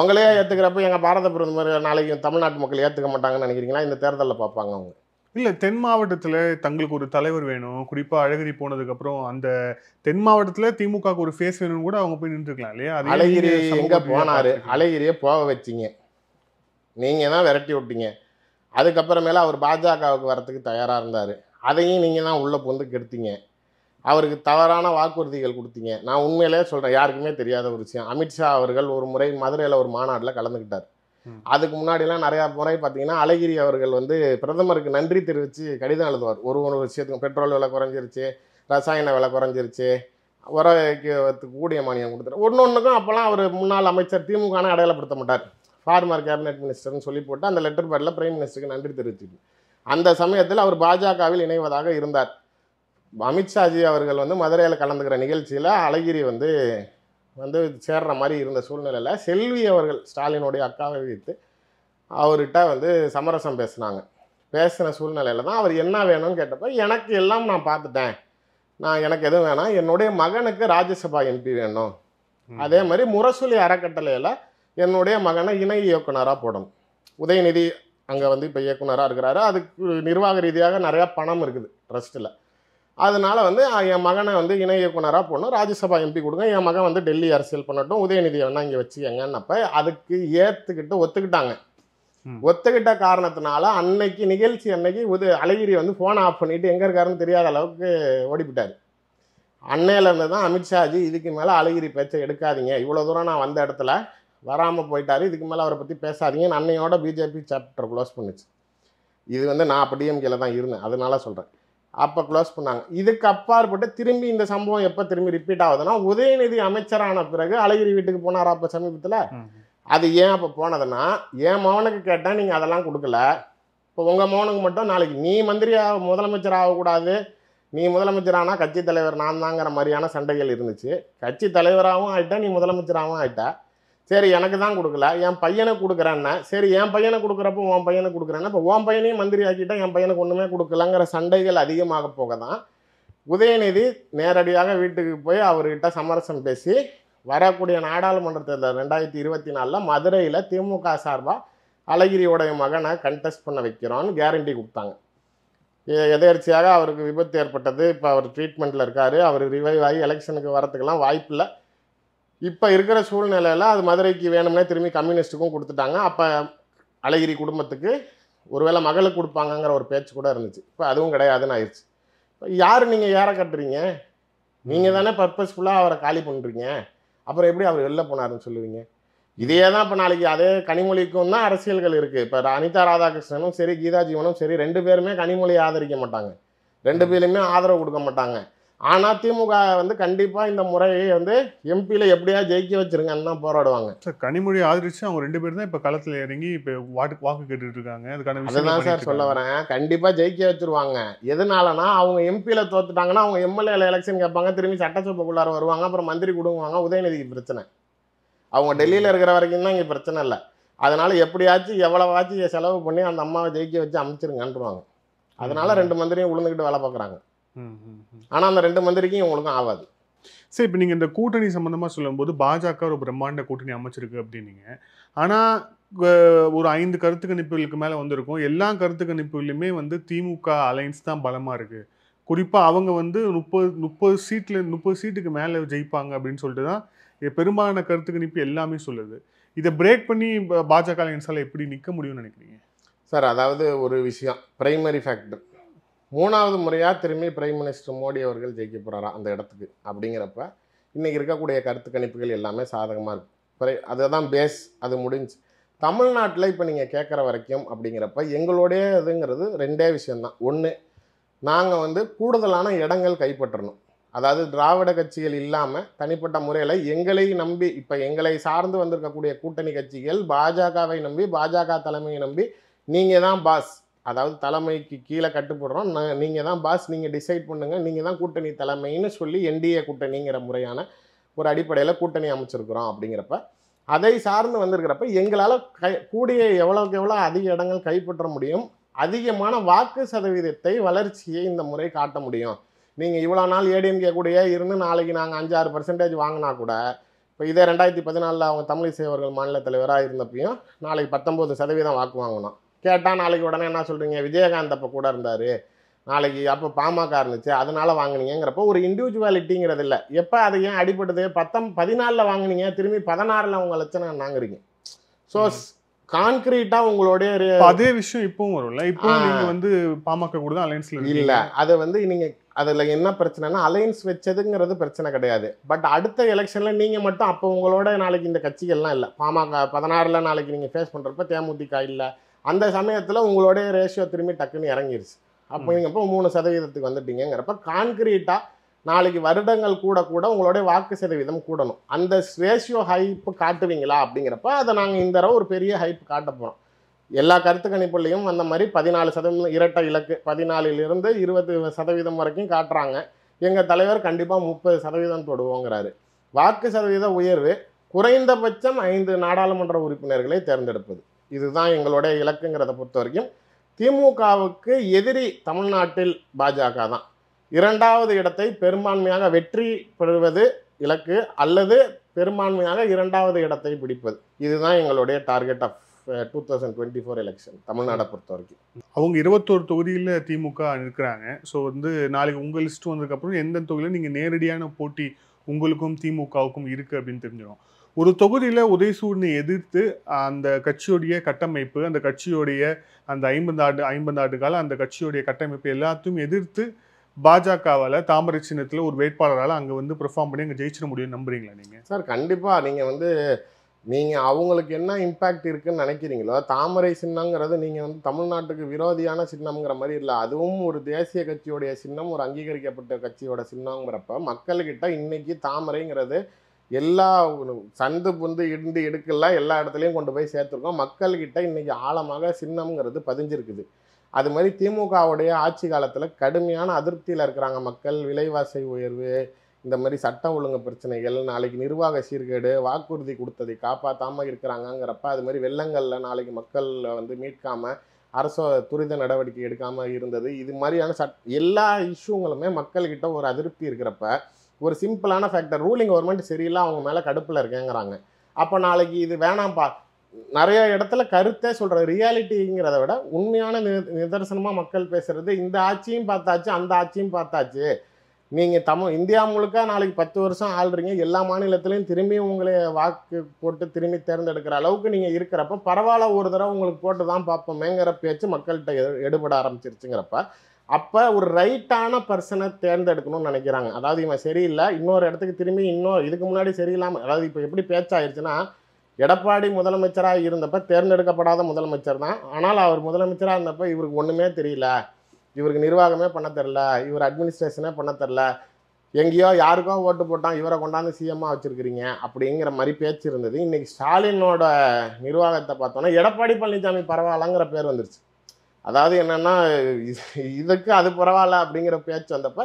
உங்களே ஏற்றுக்கிறப்ப எங்கள் பாரத பிரதமர் நாளைக்கு தமிழ்நாட்டு மக்கள் ஏற்றுக்க மாட்டாங்கன்னு நினைக்கிறீங்களா இந்த தேர்தலில் பார்ப்பாங்க அவங்க இல்லை தென் மாவட்டத்தில் தங்களுக்கு ஒரு தலைவர் வேணும் குறிப்பாக அழகிரி போனதுக்கப்புறம் அந்த தென் மாவட்டத்தில் திமுக ஒரு ஃபேஸ் வேணும்னு கூட அவங்க போய் நின்றுக்கலாம் இல்லையா அழகிரி எங்கே போனார் அழகிரியே போக வச்சிங்க நீங்கள் தான் விரட்டி விட்டீங்க அதுக்கப்புறமேல அவர் பாஜகவுக்கு வரத்துக்கு தயாராக இருந்தார் அதையும் நீங்கள் தான் உள்ளே பொந்து கெடுத்தீங்க அவருக்கு தவறான வாக்குறுதிகள் கொடுத்தீங்க நான் உண்மையிலே சொல்கிறேன் யாருக்குமே தெரியாத ஒரு விஷயம் அமித்ஷா அவர்கள் ஒரு முறை மதுரையில் ஒரு மாநாட்டில் கலந்துக்கிட்டார் அதுக்கு முன்னாடிலாம் நிறையா முறை பார்த்தீங்கன்னா அழகிரி அவர்கள் வந்து பிரதமருக்கு நன்றி தெரிவித்து கடிதம் எழுதுவார் ஒரு ஒரு விஷயத்துக்கும் பெட்ரோல் விலை குறைஞ்சிருச்சு ரசாயன விலை குறைஞ்சிருச்சு உரக்கு கூடிய மானியம் கொடுத்துரு ஒன்று ஒன்றுக்கும் அப்போல்லாம் அவர் முன்னாள் அமைச்சர் திமுகனா அடையாளப்படுத்த மாட்டார் ஃபார்மர் கேபினட் மினிஸ்டர்னு சொல்லி போட்டு அந்த லெட்டர் பேரில் பிரைம் மினிஸ்டருக்கு நன்றி தெரிவிச்சிருக்கு அந்த சமயத்தில் அவர் பாஜகவில் இணைவதாக இருந்தார் அமித்ஷாஜி அவர்கள் வந்து மதுரையில் கலந்துக்கிற நிகழ்ச்சியில் அழகிரி வந்து வந்து சேர்ற மாதிரி இருந்த சூழ்நிலையில் செல்வி அவர்கள் ஸ்டாலினுடைய அக்காவை வைத்து அவர்கிட்ட வந்து சமரசம் பேசினாங்க பேசின சூழ்நிலையில் தான் அவர் என்ன வேணும்னு கேட்டப்போ எனக்கு எல்லாம் நான் பார்த்துட்டேன் நான் எனக்கு எதுவும் வேணாம் என்னுடைய மகனுக்கு ராஜ்யசபா எம்பி வேணும் அதே மாதிரி முரசொலி அறக்கட்டளையில் என்னுடைய மகனை இணை இயக்குனராக போடணும் உதயநிதி அங்கே வந்து இப்போ இயக்குனராக இருக்கிறாரு அதுக்கு நிர்வாக ரீதியாக நிறையா பணம் இருக்குது ட்ரஸ்ட்டில் அதனால் வந்து என் மகனை வந்து இணை இயக்குனராக போடணும் ராஜ்யசபா எம்பி கொடுங்க என் மகன் வந்து டெல்லி அரசியல் பண்ணட்டும் உதயநிதி வேணால் இங்கே வச்சுக்கங்கன்னப்ப அதுக்கு ஏற்றுக்கிட்டு ஒத்துக்கிட்டாங்க ஒத்துக்கிட்ட காரணத்தினால அன்னைக்கு நிகழ்ச்சி அன்னைக்கு உது அழகிரி வந்து ஃபோனை ஆஃப் பண்ணிட்டு எங்கே இருக்காருன்னு தெரியாத அளவுக்கு ஓடிவிட்டார் அன்னையிலேருந்து தான் அமித்ஷாஜி இதுக்கு மேலே அழகிரி பேச்சை எடுக்காதீங்க இவ்வளோ தூரம் நான் வந்த இடத்துல வராமல் போயிட்டார் இதுக்கு மேலே அவரை பற்றி பேசாதீங்க அன்னையோட பிஜேபி சாப்டர் க்ளோஸ் பண்ணிச்சு இது வந்து நான் அப்போ டிஎம்கேல தான் இருந்தேன் அதனால சொல்கிறேன் அப்போ க்ளோஸ் பண்ணாங்க இதுக்கு அப்பாற்பட்டு திரும்பி இந்த சம்பவம் எப்போ திரும்பி ரிப்பீட் ஆகுதுன்னா உதயநிதி அமைச்சரான பிறகு அழகிரி வீட்டுக்கு போனார் அப்போ சமீபத்தில் அது ஏன் அப்போ போனதுன்னா என் மௌனுக்கு கேட்டால் நீங்கள் அதெல்லாம் கொடுக்கல இப்போ உங்கள் மௌனுக்கு மட்டும் நாளைக்கு நீ மந்திரியாக முதலமைச்சர் ஆகக்கூடாது நீ முதலமைச்சரானா கட்சி தலைவர் நான் தாங்கிற மாதிரியான சண்டைகள் இருந்துச்சு கட்சி தலைவராகவும் ஆகிட்டா நீ முதலமைச்சராகவும் ஆகிட்டா சரி எனக்கு தான் கொடுக்கல என் பையனை கொடுக்குறேன்னா சரி என் பையனை கொடுக்குறப்போ உன் பையனை கொடுக்குறேன்னா இப்போ உன் பையனையும் மந்திரி ஆக்கிட்டா என் பையனுக்கு ஒன்றுமே கொடுக்கலங்கிற சண்டைகள் அதிகமாக போக தான் உதயநிதி நேரடியாக வீட்டுக்கு போய் அவர்கிட்ட சமரசம் பேசி வரக்கூடிய நாடாளுமன்ற தேர்தல் ரெண்டாயிரத்தி இருபத்தி நாலில் மதுரையில் திமுக சார்பாக அழகிரியோடைய மகனை கண்டெஸ்ட் பண்ண வைக்கிறோன்னு கேரண்டி கொடுத்தாங்க எதேர்ச்சியாக அவருக்கு விபத்து ஏற்பட்டது இப்போ அவர் ட்ரீட்மெண்ட்டில் இருக்கார் அவர் ரிவைவ் ஆகி எலெக்ஷனுக்கு வரத்துக்கெல்லாம் வாய்ப்பில்லை இப்போ இருக்கிற சூழ்நிலையில் அது மதுரைக்கு வேணும்னே திரும்பி கம்யூனிஸ்ட்டுக்கும் கொடுத்துட்டாங்க அப்போ அழகிரி குடும்பத்துக்கு ஒருவேளை மகளுக்கு கொடுப்பாங்கங்கிற ஒரு பேச்சு கூட இருந்துச்சு இப்போ அதுவும் கிடையாதுன்னு ஆயிடுச்சு இப்போ யார் நீங்கள் ஏற கட்டுறீங்க நீங்கள் தானே பர்பஸ்ஃபுல்லாக அவரை காலி பண்ணுறீங்க அப்புறம் எப்படி அவர் வெளில போனாருன்னு சொல்லுவீங்க இதே தான் இப்போ நாளைக்கு அதே கனிமொழிக்கும் தான் அரசியல்கள் இருக்குது இப்போ அனிதா ராதாகிருஷ்ணனும் சரி கீதா ஜீவனும் சரி ரெண்டு பேருமே கனிமொழியை ஆதரிக்க மாட்டாங்க ரெண்டு பேருமே ஆதரவு கொடுக்க மாட்டாங்க ஆனால் திமுக வந்து கண்டிப்பாக இந்த முறையை வந்து எம்பியில் எப்படியா ஜெயிக்க வச்சுருங்கன்னு தான் போராடுவாங்க சார் கனிமொழி ஆதரிச்சு அவங்க ரெண்டு பேரும் தான் இப்போ களத்தில் இறங்கி இப்போ வாட்டு வாக்கு கேட்டுட்டு இருக்காங்க அதுக்கான அதுதான் சார் சொல்ல வரேன் கண்டிப்பாக ஜெயிக்க வச்சுருவாங்க எதனாலனா அவங்க எம்பியில் தோத்துட்டாங்கன்னா அவங்க எம்எல்ஏல எலெக்ஷன் கேட்பாங்க திரும்பி சட்டசபைக்குள்ளார வருவாங்க அப்புறம் மந்திரி கொடுங்குவாங்க உதயநிதிக்கு பிரச்சனை அவங்க டெல்லியில் இருக்கிற வரைக்கும் தான் இங்கே பிரச்சனை இல்லை அதனால் எப்படியாச்சும் எவ்வளவாச்சும் செலவு பண்ணி அந்த அம்மாவை ஜெயிக்க வச்சு அமைச்சிருங்கன்றாங்க அதனால் ரெண்டு மந்திரியும் உளுந்துக்கிட்டு வேலை பார்க்குறாங்க ஆனால் அந்த ரெண்டு மந்திரிக்கும் இவங்களுக்கும் ஆகாது சரி இப்போ நீங்கள் இந்த கூட்டணி சம்மந்தமாக சொல்லும்போது பாஜக ஒரு பிரம்மாண்ட கூட்டணி அமைச்சிருக்கு அப்படின்னீங்க ஆனால் ஒரு ஐந்து கருத்து கணிப்புகளுக்கு மேலே வந்திருக்கும் எல்லா கருத்து கணிப்புகளையுமே வந்து திமுக அலைன்ஸ் தான் பலமாக இருக்குது குறிப்பாக அவங்க வந்து முப்பது முப்பது சீட்டில் முப்பது சீட்டுக்கு மேலே ஜெயிப்பாங்க அப்படின்னு சொல்லிட்டு தான் பெரும்பாலான கருத்து கணிப்பு எல்லாமே சொல்லுது இதை பிரேக் பண்ணி பாஜக அலைன்ஸால் எப்படி நிற்க முடியும்னு நினைக்கிறீங்க சார் அதாவது ஒரு விஷயம் பிரைமரி ஃபேக்டர் மூணாவது முறையாக திரும்பி பிரைம் மினிஸ்டர் மோடி அவர்கள் ஜெயிக்க போகிறாரா அந்த இடத்துக்கு அப்படிங்கிறப்ப இன்றைக்கி இருக்கக்கூடிய கருத்து கணிப்புகள் எல்லாமே சாதகமாக இருக்குது பிறை அதுதான் பேஸ் அது முடிஞ்சு தமிழ்நாட்டில் இப்போ நீங்கள் கேட்குற வரைக்கும் அப்படிங்கிறப்ப எங்களுடைய இதுங்கிறது ரெண்டே விஷயந்தான் ஒன்று நாங்கள் வந்து கூடுதலான இடங்கள் கைப்பற்றணும் அதாவது திராவிட கட்சிகள் இல்லாமல் தனிப்பட்ட முறையில் எங்களை நம்பி இப்போ எங்களை சார்ந்து வந்திருக்கக்கூடிய கூட்டணி கட்சிகள் பாஜகவை நம்பி பாஜக தலைமையை நம்பி நீங்கள் தான் பாஸ் அதாவது தலைமைக்கு கீழே கட்டுப்படுறோம் நான் நீங்கள் தான் பாஸ் நீங்கள் டிசைட் பண்ணுங்கள் நீங்கள் தான் கூட்டணி தலைமைன்னு சொல்லி என்டிஏ கூட்டணிங்கிற முறையான ஒரு அடிப்படையில் கூட்டணி அமைச்சிருக்கிறோம் அப்படிங்கிறப்ப அதை சார்ந்து வந்திருக்கிறப்ப எங்களால் கை கூடிய எவ்வளோக்கு எவ்வளோ அதிக இடங்கள் கைப்பற்ற முடியும் அதிகமான வாக்கு சதவீதத்தை வளர்ச்சியை இந்த முறை காட்ட முடியும் நீங்கள் இவ்வளோ நாள் ஏடிஎம்கே கூடயே இருந்து நாளைக்கு நாங்கள் அஞ்சாறு பர்சன்டேஜ் வாங்கினா கூட இப்போ இதே ரெண்டாயிரத்தி பதினாலில் அவங்க தமிழிசை அவர்கள் மாநில தலைவராக இருந்தப்பையும் நாளைக்கு பத்தொம்போது சதவீதம் வாக்கு வாங்கினோம் கேட்டால் நாளைக்கு உடனே என்ன சொல்கிறீங்க விஜயகாந்த் அப்போ கூட இருந்தார் நாளைக்கு அப்போ பாமக இருந்துச்சு அதனால் வாங்கினீங்கிறப்போ ஒரு இண்டிவிஜுவாலிட்டிங்கிறது இல்லை எப்போ அது ஏன் பத்தம் பதினாலில் வாங்கினீங்க திரும்பி பதினாறில் உங்கள் லட்சணம் நாங்கிறீங்க ஸோ கான்கிரீட்டாக உங்களுடைய அதே விஷயம் இப்பவும் வரும்ல இப்போ நீங்கள் வந்து பாமக கூட தான் அலையன்ஸில் இல்லை அதை வந்து நீங்கள் அதில் என்ன பிரச்சனைனா அலையன்ஸ் வச்சதுங்கிறது பிரச்சனை கிடையாது பட் அடுத்த எலெக்ஷனில் நீங்கள் மட்டும் அப்போ உங்களோட நாளைக்கு இந்த கட்சிகள்லாம் இல்லை பாமக பதினாறில் நாளைக்கு நீங்கள் ஃபேஸ் பண்ணுறப்ப தேமுதிக இல்லை அந்த சமயத்தில் உங்களுடைய ரேஷியோ திரும்பி டக்குன்னு இறங்கிருச்சு அப்போ நீங்கள் இப்போ மூணு சதவீதத்துக்கு வந்துட்டீங்கிறப்ப கான்கிரீட்டாக நாளைக்கு வருடங்கள் கூட கூட உங்களுடைய வாக்கு சதவீதம் கூடணும் அந்த ரேஷியோ ஹைப்பு காட்டுவீங்களா அப்படிங்கிறப்ப அதை நாங்கள் இந்த தடவை ஒரு பெரிய ஹைப் காட்ட போகிறோம் எல்லா கருத்து கணிப்புலையும் அந்த மாதிரி பதினாலு சதவீதம் இரட்டை இலக்கு பதினாலிலிருந்து இருபது சதவீதம் வரைக்கும் காட்டுறாங்க எங்கள் தலைவர் கண்டிப்பாக முப்பது சதவீதம் தொடுவோங்கிறாரு வாக்கு சதவீத உயர்வு குறைந்தபட்சம் ஐந்து நாடாளுமன்ற உறுப்பினர்களை தேர்ந்தெடுப்பது இதுதான் எங்களுடைய இலக்குங்கிறத பொறுத்த வரைக்கும் திமுகவுக்கு எதிரி தமிழ்நாட்டில் பாஜக தான் இரண்டாவது இடத்தை பெரும்பான்மையாக வெற்றி பெறுவது இலக்கு அல்லது பெரும்பான்மையாக இரண்டாவது இடத்தை பிடிப்பது இதுதான் எங்களுடைய target of two thousand twenty four election தமிழ்நாடை பொறுத்த வரைக்கும் அவங்க இருபத்தோரு தொகுதியில் திமுக இருக்கிறாங்க ஸோ வந்து நாளைக்கு உங்கள் லிஸ்ட் வந்ததுக்கப்புறம் எந்த தொகுதியில் நீங்கள் நேரடியான போட்டி உங்களுக்கும் திமுகவுக்கும் இருக்குது அப்படின்னு தெரிஞ்சிடும் ஒரு தொகுதியில் உதயசூரியனை எதிர்த்து அந்த கட்சியுடைய கட்டமைப்பு அந்த கட்சியுடைய அந்த ஐம்பது ஆண்டு ஐம்பது ஆண்டு கால அந்த கட்சியுடைய கட்டமைப்பு எல்லாத்தையும் எதிர்த்து பாஜகவால் தாமரை சின்னத்தில் ஒரு வேட்பாளரால் அங்கே வந்து பெர்ஃபார்ம் பண்ணி அங்கே ஜெயிச்சிட முடியும்னு நம்புறீங்களா நீங்கள் சார் கண்டிப்பாக நீங்கள் வந்து நீங்கள் அவங்களுக்கு என்ன இம்பேக்ட் இருக்குன்னு நினைக்கிறீங்களோ தாமரை சின்னங்கிறது நீங்கள் வந்து தமிழ்நாட்டுக்கு விரோதியான சின்னங்கிற மாதிரி இல்லை அதுவும் ஒரு தேசிய கட்சியுடைய சின்னம் ஒரு அங்கீகரிக்கப்பட்ட கட்சியோட சின்னங்கிறப்ப மக்கள்கிட்ட இன்னைக்கு தாமரைங்கிறது எல்லா சந்து புந்து இண்டு இடுக்கெல்லாம் எல்லா இடத்துலையும் கொண்டு போய் சேர்த்துருக்கோம் மக்கள்கிட்ட இன்றைக்கி ஆழமாக சின்னம்ங்கிறது பதிஞ்சிருக்குது அது மாதிரி திமுகவுடைய ஆட்சி காலத்தில் கடுமையான அதிருப்தியில் இருக்கிறாங்க மக்கள் விலைவாசி உயர்வு இந்த மாதிரி சட்ட ஒழுங்கு பிரச்சனைகள் நாளைக்கு நிர்வாக சீர்கேடு வாக்குறுதி கொடுத்ததை காப்பாற்றாமல் இருக்கிறாங்கங்கிறப்ப அது மாதிரி வெள்ளங்களில் நாளைக்கு மக்கள் வந்து மீட்காமல் அரச துரித நடவடிக்கை எடுக்காமல் இருந்தது இது மாதிரியான சட் எல்லா இஷ்யூங்களுமே மக்கள்கிட்ட ஒரு அதிருப்தி இருக்கிறப்ப ஒரு சிம்பிளான ஃபேக்டர் ரூலிங் கவர்மெண்ட் சரியில்லை அவங்க மேலே கடுப்பில் இருக்கேங்கிறாங்க அப்போ நாளைக்கு இது வேணாம்ப்பா நிறைய இடத்துல கருத்தே சொல்கிற ரியாலிட்டிங்கிறத விட உண்மையான நிதர்சனமாக மக்கள் பேசுகிறது இந்த ஆட்சியும் பார்த்தாச்சு அந்த ஆட்சியும் பார்த்தாச்சு நீங்கள் தமிழ் இந்தியா முழுக்க நாளைக்கு பத்து வருஷம் ஆள்றீங்க எல்லா மாநிலத்திலையும் திரும்பி உங்களை வாக்கு போட்டு திரும்பி தேர்ந்தெடுக்கிற அளவுக்கு நீங்கள் இருக்கிறப்ப பரவாயில்ல ஒரு தடவை உங்களுக்கு போட்டு தான் மேங்கிற பேச்சு மக்கள்கிட்ட எடுபட ஆரம்பிச்சிருச்சுங்கிறப்ப அப்போ ஒரு ரைட்டான பர்சனை தேர்ந்தெடுக்கணும்னு நினைக்கிறாங்க அதாவது இவன் சரியில்லை இன்னொரு இடத்துக்கு திரும்பி இன்னும் இதுக்கு முன்னாடி சரியில்லாமல் அதாவது இப்போ எப்படி பேச்சாயிருச்சுன்னா எடப்பாடி முதலமைச்சராக இருந்தப்போ தேர்ந்தெடுக்கப்படாத முதலமைச்சர் தான் ஆனால் அவர் முதலமைச்சராக இருந்தப்போ இவருக்கு ஒன்றுமே தெரியல இவருக்கு நிர்வாகமே பண்ண தெரில இவர் அட்மினிஸ்ட்ரேஷனே பண்ண தெரில எங்கேயோ யாருக்கோ ஓட்டு போட்டான் இவரை கொண்டாந்து சிஎம்மாக வச்சுருக்கிறீங்க அப்படிங்கிற மாதிரி பேச்சு இருந்தது இன்றைக்கி ஸ்டாலினோட நிர்வாகத்தை பார்த்தோன்னா எடப்பாடி பழனிசாமி பரவாயில்லங்கிற பேர் வந்துருச்சு அதாவது என்னென்னா இதுக்கு அது பரவாயில்ல அப்படிங்கிற பேச்சு வந்தப்போ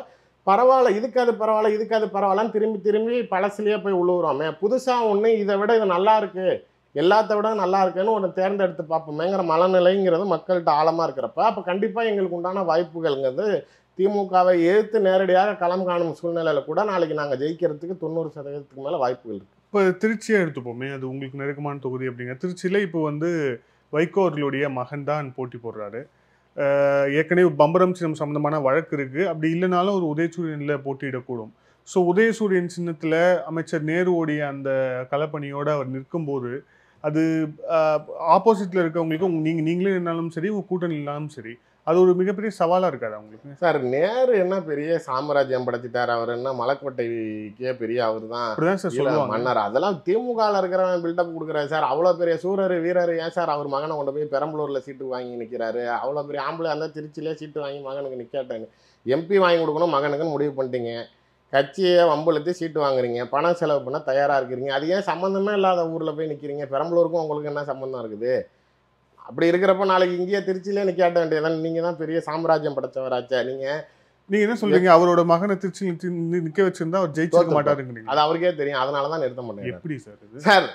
பரவாயில்ல இதுக்கு அது பரவாயில்ல இதுக்கு அது பரவாயில்லன்னு திரும்பி திரும்பி பழசுலேயே போய் உழுவுறோமே புதுசாக ஒன்று இதை விட இது நல்லா இருக்குது எல்லாத்த விட நல்லா இருக்குன்னு ஒன்று தேர்ந்தெடுத்து பார்ப்போமேங்கிற மனநிலைங்கிறது மக்கள்கிட்ட ஆழமாக இருக்கிறப்ப அப்போ கண்டிப்பாக எங்களுக்கு உண்டான வாய்ப்புகள்ங்கிறது திமுகவை எதிர்த்து நேரடியாக களம் காணும் சூழ்நிலையில் கூட நாளைக்கு நாங்கள் ஜெயிக்கிறதுக்கு தொண்ணூறு சதவீதத்துக்கு மேலே வாய்ப்புகள் இருக்குது இப்போ திருச்சியை எடுத்துப்போமே அது உங்களுக்கு நெருக்கமான தொகுதி அப்படிங்க திருச்சியில் இப்போ வந்து வைகோ அவர்களுடைய மகன் தான் போட்டி போடுறாரு ஏற்கனவே பம்பரம் சின்னம் சம்மந்தமான வழக்கு இருக்குது அப்படி இல்லைனாலும் ஒரு உதயசூரியனில் போட்டியிடக்கூடும் ஸோ உதயசூரியன் சின்னத்தில் அமைச்சர் நேருவோடைய அந்த களப்பணியோடு அவர் நிற்கும்போது அது ஆப்போசிட்டில் இருக்கவங்களுக்கு நீங்கள் நீங்களே இருந்தாலும் சரி உங்கள் கூட்டணி இருந்தாலும் சரி அது ஒரு மிகப்பெரிய சவாலாக இருக்காது அவங்களுக்கு சார் நேரு என்ன பெரிய சாம்ராஜ்யம் படைச்சிட்டார் அவர் என்ன மலைக்கோட்டைக்கே பெரிய அவர் தான் மன்னர் அதெல்லாம் திமுகவில் இருக்கிறவன் பில்டப் கொடுக்குறாரு சார் அவ்வளோ பெரிய சூரர் வீரர் ஏன் சார் அவர் மகனை கொண்டு போய் பெரம்பலூரில் சீட்டு வாங்கி நிற்கிறாரு அவ்வளோ பெரிய ஆம்பளை அந்த திருச்சியிலே சீட்டு வாங்கி மகனுக்கு நிற்காட்டாங்க எம்பி வாங்கி கொடுக்கணும் மகனுக்குன்னு முடிவு பண்ணிட்டீங்க கட்சியை வம்புழுத்து சீட்டு வாங்குறீங்க பணம் செலவு பண்ண தயாராக இருக்கிறீங்க அது ஏன் சம்மந்தமே இல்லாத ஊரில் போய் நிற்கிறீங்க பெரம்பலூருக்கும் உங்களுக்கு என்ன சம்மந்தம் இருக்குது அப்படி இருக்கிறப்ப நாளைக்கு இங்கேயே திருச்சியிலே எனக்கு கேட்ட வேண்டியதான் நீங்கள் தான் பெரிய சாம்ராஜ்யம் படைச்சவராச்சா நீங்கள் நீங்க என்ன சொல்றீங்க அவரோட மகனை திருச்சி நிக்க வச்சிருந்தா அவர் ஜெயிச்சு மாட்டாருங்கிறீங்க அது அவருக்கே தெரியும் அதனால தான் நிறுத்த மாட்டேன் எப்படி சார் சார்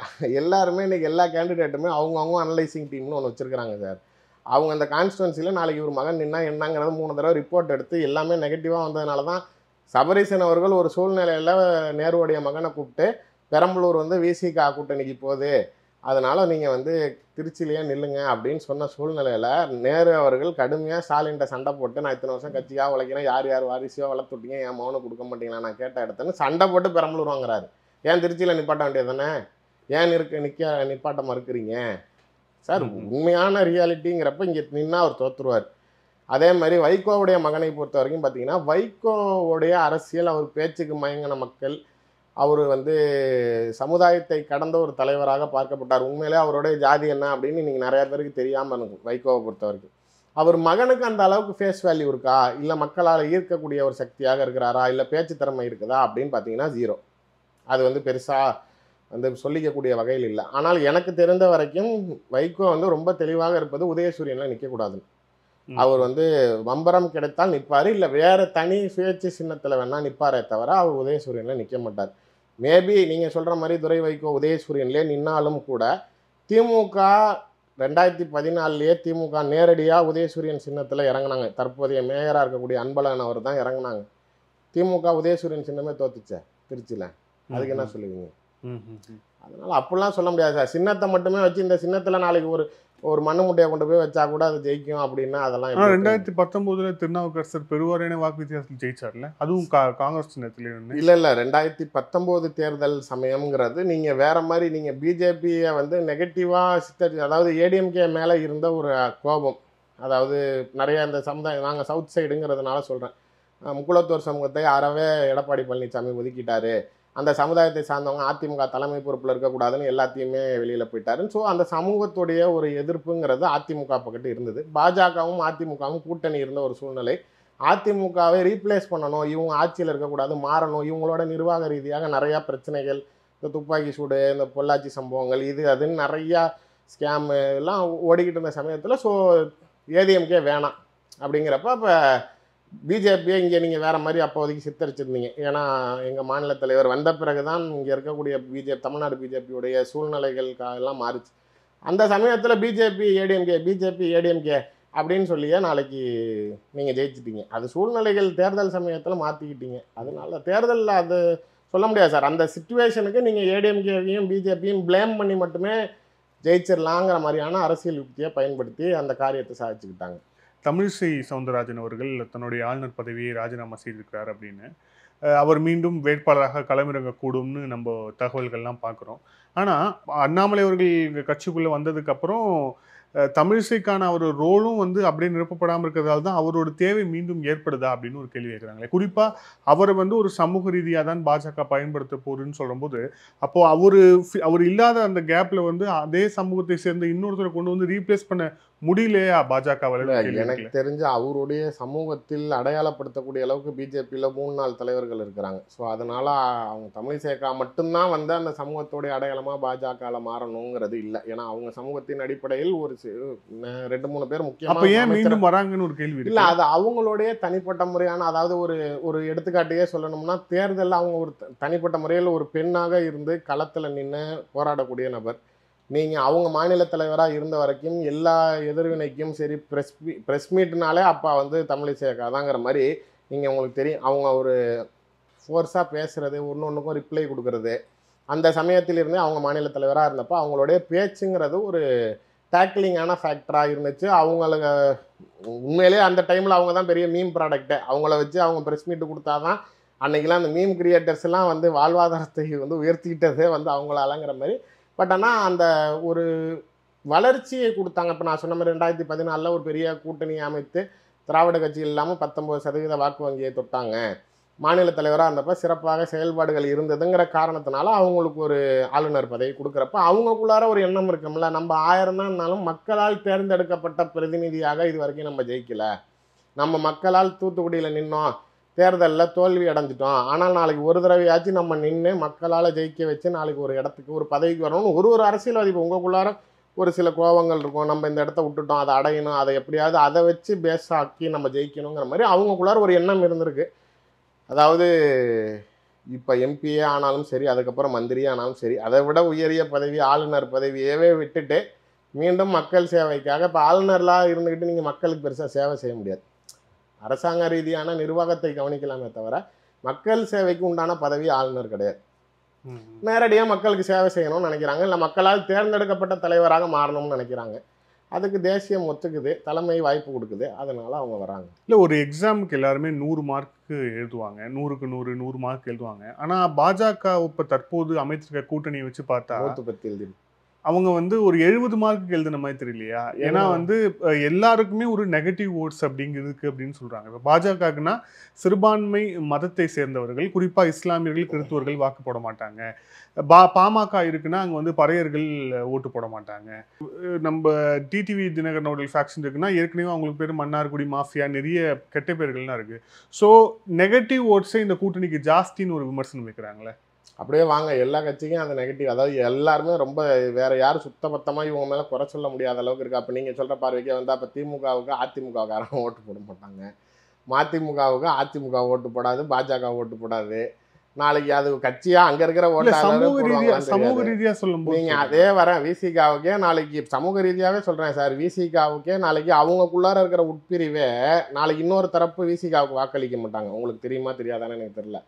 எல்லாருமே இன்னைக்கு எல்லா கேண்டிடேட்டுமே அவங்க அவங்க அனலைசிங் டீம்னு ஒன்று வச்சிருக்காங்க சார் அவங்க அந்த கான்ஸ்டுவன்சியில் நாளைக்கு ஒரு மகன் நின்னா என்னங்கிறத மூணு தடவை ரிப்போர்ட் எடுத்து எல்லாமே நெகட்டிவாக வந்ததுனால தான் சபரீசன் அவர்கள் ஒரு சூழ்நிலையில் நேருடைய மகனை கூப்பிட்டு பெரம்பலூர் வந்து விசிகா கூட்டணிக்கு போகுது அதனால் நீங்கள் வந்து திருச்சியிலேயே நில்லுங்க அப்படின்னு சொன்ன சூழ்நிலையில் நேரு அவர்கள் கடுமையாக ஸ்டாலின்கிட்ட சண்டை போட்டு நான் இத்தனை வருஷம் கட்சியாக உழைக்கிறேன் யார் யார் வாரிசியோ வளர்த்துட்டீங்க என் மௌனம் கொடுக்க மாட்டீங்களா நான் கேட்ட இடத்துன்னு சண்டை போட்டு பெரம்பலூர் வாங்குறாரு ஏன் திருச்சியில் நிப்பாட்ட வேண்டியது தானே ஏன் இருக்க நிற்க நிப்பாட்ட மறுக்கிறீங்க சார் உண்மையான ரியாலிட்டிங்கிறப்ப இங்கே நின்னா அவர் தோற்றுருவார் அதே மாதிரி வைகோவுடைய மகனை பொறுத்த வரைக்கும் பார்த்தீங்கன்னா வைகோவுடைய அரசியல் அவர் பேச்சுக்கு மயங்கின மக்கள் அவர் வந்து சமுதாயத்தை கடந்த ஒரு தலைவராக பார்க்கப்பட்டார் உண்மையிலே அவருடைய ஜாதி என்ன அப்படின்னு இன்றைக்கி நிறையா பேருக்கு தெரியாமல் இருக்கும் வைகோவை பொறுத்த வரைக்கும் அவர் மகனுக்கு அந்த அளவுக்கு ஃபேஸ் வேல்யூ இருக்கா இல்லை மக்களால் ஈர்க்கக்கூடிய ஒரு சக்தியாக இருக்கிறாரா இல்லை பேச்சு திறமை இருக்குதா அப்படின்னு பார்த்தீங்கன்னா ஜீரோ அது வந்து பெருசாக வந்து சொல்லிக்கக்கூடிய வகையில் இல்லை ஆனால் எனக்கு தெரிந்த வரைக்கும் வைகோ வந்து ரொம்ப தெளிவாக இருப்பது உதயசூரியனில் நிற்கக்கூடாதுன்னு அவர் வந்து வம்பரம் கிடைத்தால் நிற்பார் இல்லை வேறு தனி சுயேட்சை சின்னத்தில் வேணால் நிற்பாரே தவிர அவர் உதயசூரியனில் நிற்க மாட்டார் மேபி நீங்கள் சொல்கிற மாதிரி துரை வைகோ உதயசூரியன்லேயே நின்னாலும் கூட திமுக ரெண்டாயிரத்தி பதினாலுலேயே திமுக நேரடியாக உதயசூரியன் சின்னத்தில் இறங்கினாங்க தற்போதைய மேயராக இருக்கக்கூடிய அன்பழகன் அவர் தான் இறங்கினாங்க திமுக உதயசூரியன் சின்னமே தோத்துச்சே திருச்சியில் அதுக்கு என்ன சொல்லுவீங்க அதனால் அப்படிலாம் சொல்ல முடியாது சார் சின்னத்தை மட்டுமே வச்சு இந்த சின்னத்தில் நாளைக்கு ஒரு ஒரு மண்ணு முட்டையை கொண்டு போய் வச்சா கூட அது ஜெயிக்கும் அப்படின்னா அதெல்லாம் ரெண்டாயிரத்தி பத்தொன்பதுல திருநாவுக்கரசர் பெருவாரியான வாக்கு வித்தியாசத்தில் ஜெயிச்சார்ல அதுவும் காங்கிரஸ் சின்னத்தில் இல்லை இல்லை ரெண்டாயிரத்தி பத்தொம்போது தேர்தல் சமயம்ங்கிறது நீங்கள் வேற மாதிரி நீங்கள் பிஜேபியை வந்து நெகட்டிவாக சித்தரி அதாவது ஏடிஎம்கே மேலே இருந்த ஒரு கோபம் அதாவது நிறைய இந்த சமுதாயம் நாங்கள் சவுத் சைடுங்கிறதுனால சொல்கிறேன் முக்குளத்தூர் சமூகத்தை யாராவே எடப்பாடி பழனிசாமி ஒதுக்கிட்டாரு அந்த சமுதாயத்தை சார்ந்தவங்க அதிமுக தலைமை பொறுப்பில் இருக்கக்கூடாதுன்னு எல்லாத்தையுமே வெளியில் போயிட்டாரு ஸோ அந்த சமூகத்துடைய ஒரு எதிர்ப்புங்கிறது அதிமுக பக்கத்து இருந்தது பாஜகவும் அதிமுகவும் கூட்டணி இருந்த ஒரு சூழ்நிலை அதிமுகவை ரீப்ளேஸ் பண்ணணும் இவங்க ஆட்சியில் இருக்கக்கூடாது மாறணும் இவங்களோட நிர்வாக ரீதியாக நிறையா பிரச்சனைகள் இந்த துப்பாக்கி சூடு இந்த பொள்ளாச்சி சம்பவங்கள் இது அதுன்னு நிறையா ஸ்கேமு எல்லாம் ஓடிக்கிட்டு இருந்த சமயத்தில் ஸோ ஏடிஎம்கே வேணாம் அப்படிங்கிறப்ப இப்போ பிஜேபியை இங்கே நீங்கள் வேறு மாதிரி அப்போதைக்கு சித்தரிச்சிருந்தீங்க ஏன்னா எங்கள் மாநில தலைவர் வந்த பிறகு தான் இங்கே இருக்கக்கூடிய பிஜே தமிழ்நாடு பிஜேபியுடைய சூழ்நிலைகள் எல்லாம் மாறுச்சு அந்த சமயத்தில் பிஜேபி ஏடிஎம்கே பிஜேபி ஏடிஎம்கே அப்படின்னு சொல்லியே நாளைக்கு நீங்கள் ஜெயிச்சிட்டீங்க அது சூழ்நிலைகள் தேர்தல் சமயத்தில் மாற்றிக்கிட்டீங்க அதனால தேர்தலில் அது சொல்ல முடியாது சார் அந்த சுச்சுவேஷனுக்கு நீங்கள் ஏடிஎம்கேவையும் பிஜேபியும் பிளேம் பண்ணி மட்டுமே ஜெயிச்சிடலாங்கிற மாதிரியான அரசியல் யுக்தியை பயன்படுத்தி அந்த காரியத்தை சாதிச்சுக்கிட்டாங்க தமிழிசை சவுந்தரராஜன் அவர்கள் தன்னுடைய ஆளுநர் பதவியை ராஜினாமா செய்திருக்கிறார் அப்படின்னு அவர் மீண்டும் வேட்பாளராக களமிறங்கக்கூடும்னு நம்ம தகவல்கள்லாம் பார்க்குறோம் ஆனால் அண்ணாமலை அவர்கள் எங்கள் கட்சிக்குள்ளே வந்ததுக்கப்புறம் தமிழிசைக்கான அவர் ரோலும் வந்து அப்படியே நிரப்பப்படாமல் இருக்கிறதால தான் அவரோட தேவை மீண்டும் ஏற்படுதா அப்படின்னு ஒரு கேள்வி கேட்குறாங்களே குறிப்பாக அவரை வந்து ஒரு சமூக ரீதியாக தான் பாஜக பயன்படுத்த போகுதுன்னு சொல்லும்போது அப்போது அவர் அவர் இல்லாத அந்த கேப்பில் வந்து அதே சமூகத்தை சேர்ந்த இன்னொருத்தரை கொண்டு வந்து ரீப்ளேஸ் பண்ண முடியலையா பாஜக எனக்கு தெரிஞ்ச அவருடைய சமூகத்தில் அடையாளப்படுத்தக்கூடிய அளவுக்கு பிஜேபியில் மூணு நாள் தலைவர்கள் இருக்கிறாங்க ஸோ அதனால் அவங்க தமிழிசைக்கா மட்டும்தான் வந்து அந்த சமூகத்தோடைய அடையாளமாக பாஜகவில் மாறணுங்கிறது இல்லை ஏன்னா அவங்க சமூகத்தின் அடிப்படையில் ஒரு ரெண்டு மூணு பேர் முக்கியம் அப்போ ஏன் மீண்டும் வராங்கன்னு ஒரு கேள்வி இல்லை அது அவங்களுடைய தனிப்பட்ட முறையான அதாவது ஒரு ஒரு எடுத்துக்காட்டையே சொல்லணும்னா தேர்தலில் அவங்க ஒரு தனிப்பட்ட முறையில் ஒரு பெண்ணாக இருந்து களத்தில் நின்று போராடக்கூடிய நபர் நீங்கள் அவங்க மாநில தலைவராக இருந்த வரைக்கும் எல்லா எதிர்வினைக்கும் சரி ப்ரெஸ் மீ ப்ரெஸ் மீட்னாலே அப்பா வந்து தமிழிசை அக்காதாங்கிற மாதிரி நீங்கள் உங்களுக்கு தெரியும் அவங்க ஒரு ஃபோர்ஸாக பேசுகிறது ஒன்று ஒன்றுக்கும் ரிப்ளை கொடுக்குறது அந்த சமயத்திலிருந்தே அவங்க மாநில தலைவராக இருந்தப்போ அவங்களுடைய பேச்சுங்கிறது ஒரு டேக்கிளிங்கான ஃபேக்டராக இருந்துச்சு அவங்களுக்கு உண்மையிலே அந்த டைமில் அவங்க தான் பெரிய மீம் ப்ராடக்ட்டு அவங்கள வச்சு அவங்க ப்ரெஸ் மீட்டு கொடுத்தா தான் அன்றைக்கெலாம் அந்த மீம் கிரியேட்டர்ஸ்லாம் வந்து வாழ்வாதாரத்தை வந்து உயர்த்திக்கிட்டதே வந்து அவங்களாலங்கிற மாதிரி பட் ஆனால் அந்த ஒரு வளர்ச்சியை கொடுத்தாங்க இப்போ நான் சொன்ன மாதிரி ரெண்டாயிரத்தி பதினாலில் ஒரு பெரிய கூட்டணி அமைத்து திராவிட கட்சி இல்லாமல் பத்தொம்பது சதவீத வாக்கு வங்கியை தொட்டாங்க மாநில தலைவராக இருந்தப்போ சிறப்பாக செயல்பாடுகள் இருந்ததுங்கிற காரணத்தினால அவங்களுக்கு ஒரு ஆளுநர் பதவி கொடுக்குறப்ப அவங்களுக்குள்ளார ஒரு எண்ணம் இருக்கும்ல நம்ம ஆயிரம் தான் இருந்தாலும் மக்களால் தேர்ந்தெடுக்கப்பட்ட பிரதிநிதியாக இது வரைக்கும் நம்ம ஜெயிக்கலை நம்ம மக்களால் தூத்துக்குடியில் நின்னோம் தேர்தலில் தோல்வி அடைஞ்சிட்டோம் ஆனால் நாளைக்கு ஒரு தடவையாச்சும் நம்ம நின்று மக்களால் ஜெயிக்க வச்சு நாளைக்கு ஒரு இடத்துக்கு ஒரு பதவிக்கு வரணும்னு ஒரு ஒரு அரசியல்வாதி இப்போ உங்களுக்குள்ளார ஒரு சில கோபங்கள் இருக்கும் நம்ம இந்த இடத்த விட்டுட்டோம் அதை அடையணும் அதை எப்படியாவது அதை வச்சு பேஸாக்கி நம்ம ஜெயிக்கணுங்கிற மாதிரி அவங்களுக்குள்ளார ஒரு எண்ணம் இருந்திருக்கு அதாவது இப்போ எம்பியே ஆனாலும் சரி அதுக்கப்புறம் மந்திரியே ஆனாலும் சரி அதை விட உயரிய பதவி ஆளுநர் பதவியவே விட்டுட்டு மீண்டும் மக்கள் சேவைக்காக இப்போ ஆளுநர்லாம் இருந்துக்கிட்டு நீங்கள் மக்களுக்கு பெருசாக சேவை செய்ய முடியாது அரசாங்க ரீதியான நிர்வாகத்தை கவனிக்கலாமே தவிர மக்கள் சேவைக்கு உண்டான பதவி ஆளுநர் கிடையாது நேரடியாக மக்களுக்கு சேவை செய்யணும்னு நினைக்கிறாங்க இல்லை மக்களால் தேர்ந்தெடுக்கப்பட்ட தலைவராக மாறணும்னு நினைக்கிறாங்க அதுக்கு தேசியம் ஒத்துக்குது தலைமை வாய்ப்பு கொடுக்குது அதனால் அவங்க வராங்க இல்லை ஒரு எக்ஸாமுக்கு எல்லாருமே நூறு மார்க்கு எழுதுவாங்க நூறுக்கு நூறு நூறு மார்க் எழுதுவாங்க ஆனால் பாஜக இப்போ தற்போது அமைச்சிருக்க கூட்டணியை வச்சு பார்த்தா நூற்று பத்து எழுதி அவங்க வந்து ஒரு எழுபது மார்க்கு எழுதின மாதிரி தெரியலையா ஏன்னா வந்து எல்லாருக்குமே ஒரு நெகட்டிவ் ஓட்ஸ் இருக்குது அப்படின்னு சொல்கிறாங்க இப்போ பாஜகக்குன்னா சிறுபான்மை மதத்தை சேர்ந்தவர்கள் குறிப்பாக இஸ்லாமியர்கள் கிறிஸ்துவர்கள் வாக்கு போட மாட்டாங்க பா பாமக இருக்குன்னா அங்கே வந்து பறையர்கள் ஓட்டு போட மாட்டாங்க நம்ம டிடிவி தினகரனோட ஃபேக்ஷன் இருக்குன்னா ஏற்கனவே அவங்களுக்கு பேர் மன்னார்குடி மாஃபியா நிறைய கெட்ட பேர்கள்லாம் இருக்குது ஸோ நெகட்டிவ் ஓட்ஸை இந்த கூட்டணிக்கு ஜாஸ்தின்னு ஒரு விமர்சனம் வைக்கிறாங்களே அப்படியே வாங்க எல்லா கட்சிக்கும் அந்த நெகட்டிவ் அதாவது எல்லாருமே ரொம்ப வேறு யாரும் சுத்தபத்தமாக இவங்க மேலே குறை சொல்ல முடியாத அளவுக்கு இருக்குது அப்போ நீங்கள் சொல்கிற பார்வைக்கே வந்து அப்போ திமுகவுக்கு அதிமுகக்காரன் ஓட்டு போட மாட்டாங்க மதிமுகவுக்கு அதிமுக ஓட்டு போடாது பாஜக ஓட்டு போடாது நாளைக்கு அது கட்சியா அங்க இருக்கிற ஓட்டாளர் சமூக ரீதியா நீங்க அதே வரேன் விசிகாவுக்கே நாளைக்கு சமூக ரீதியாவே சொல்றேன் சார் விசிகாவுக்கே நாளைக்கு அவங்கக்குள்ளார இருக்கிற உட்பிரிவே நாளைக்கு இன்னொரு தரப்பு விசிகாவுக்கு வாக்களிக்க மாட்டாங்க உங்களுக்கு தெரியுமா தெரியாதான்னு எனக்கு தெரியல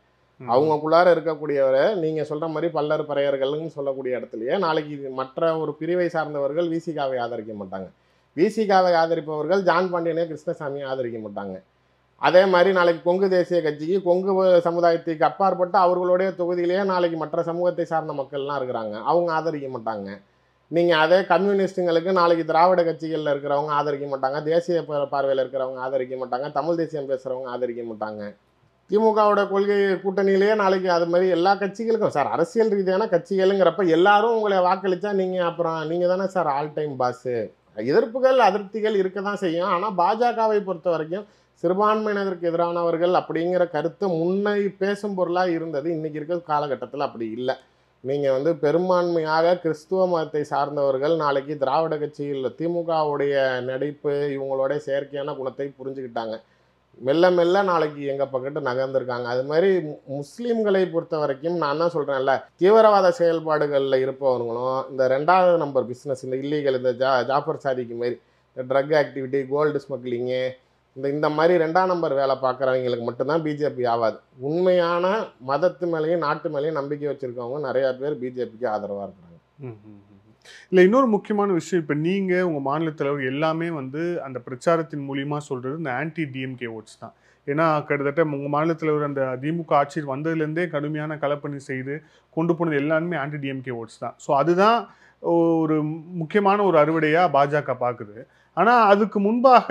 அவங்கக்குள்ளார இருக்கக்கூடியவரை நீங்கள் சொல்கிற மாதிரி பல்லர் பறையர்கள்னு சொல்லக்கூடிய இடத்துலையே நாளைக்கு மற்ற ஒரு பிரிவை சார்ந்தவர்கள் விசிகாவை ஆதரிக்க மாட்டாங்க விசிகாவை ஆதரிப்பவர்கள் ஜான் பாண்டியனே கிருஷ்ணசாமியை ஆதரிக்க மாட்டாங்க அதே மாதிரி நாளைக்கு கொங்கு தேசிய கட்சிக்கு கொங்கு சமுதாயத்துக்கு அப்பாற்பட்டு அவர்களுடைய தொகுதியிலேயே நாளைக்கு மற்ற சமூகத்தை சார்ந்த மக்கள்லாம் இருக்கிறாங்க அவங்க ஆதரிக்க மாட்டாங்க நீங்கள் அதே கம்யூனிஸ்ட்டுங்களுக்கு நாளைக்கு திராவிட கட்சிகளில் இருக்கிறவங்க ஆதரிக்க மாட்டாங்க தேசிய பார்வையில் இருக்கிறவங்க ஆதரிக்க மாட்டாங்க தமிழ் தேசியம் பேசுகிறவங்க ஆதரிக்க மாட்டாங்க திமுகவோட கொள்கை கூட்டணியிலேயே நாளைக்கு அது மாதிரி எல்லா கட்சிகளுக்கும் சார் அரசியல் ரீதியான கட்சிகளுங்கிறப்ப எல்லாரும் உங்களை வாக்களித்தா நீங்கள் அப்புறம் நீங்கள் தானே சார் ஆல் டைம் பாஸு எதிர்ப்புகள் அதிருப்திகள் இருக்க தான் செய்யும் ஆனால் பாஜகவை பொறுத்த வரைக்கும் சிறுபான்மையினருக்கு எதிரானவர்கள் அப்படிங்கிற கருத்தை முன்னை பேசும் பொருளாக இருந்தது இன்றைக்கி இருக்கிற காலகட்டத்தில் அப்படி இல்லை நீங்கள் வந்து பெரும்பான்மையாக கிறிஸ்துவ மதத்தை சார்ந்தவர்கள் நாளைக்கு திராவிட கட்சியில் திமுகவுடைய நடிப்பு இவங்களோட செயற்கையான குணத்தை புரிஞ்சுக்கிட்டாங்க மெல்ல மெல்ல நாளைக்கு எங்கள் பக்கத்து நகர்ந்துருக்காங்க அது மாதிரி முஸ்லீம்களை பொறுத்த வரைக்கும் நான் என்ன சொல்கிறேன்ல தீவிரவாத செயல்பாடுகளில் இருப்பவர்களும் இந்த ரெண்டாவது நம்பர் பிஸ்னஸ் இந்த இல்லீகல் இந்த ஜா ஜாஃபர் சாதிக்கு மாதிரி இந்த ட்ரக் ஆக்டிவிட்டி கோல்டு ஸ்மக்லிங்கு இந்த இந்த மாதிரி ரெண்டாம் நம்பர் வேலை பார்க்குறவங்களுக்கு மட்டும்தான் பிஜேபி ஆகாது உண்மையான மதத்து மேலேயும் நாட்டு மேலேயும் நம்பிக்கை வச்சுருக்கவங்க நிறையா பேர் பிஜேபிக்கு ஆதரவாக இருக்கிறாங்க இல்லை இன்னொரு முக்கியமான விஷயம் இப்போ நீங்கள் உங்கள் மாநிலத்தலைவர் எல்லாமே வந்து அந்த பிரச்சாரத்தின் மூலியமாக சொல்கிறது இந்த ஆன்டி டிஎம்கே ஓட்ஸ் தான் ஏன்னா கிட்டத்தட்ட உங்கள் மாநிலத்தலைவர் அந்த திமுக ஆட்சியில் வந்ததுலேருந்தே கடுமையான கலப்பணி செய்து கொண்டு போனது எல்லாருமே ஆன்டி டிஎம்கே ஓட்ஸ் தான் ஸோ அதுதான் ஒரு முக்கியமான ஒரு அறுவடையாக பாஜக பார்க்குது ஆனால் அதுக்கு முன்பாக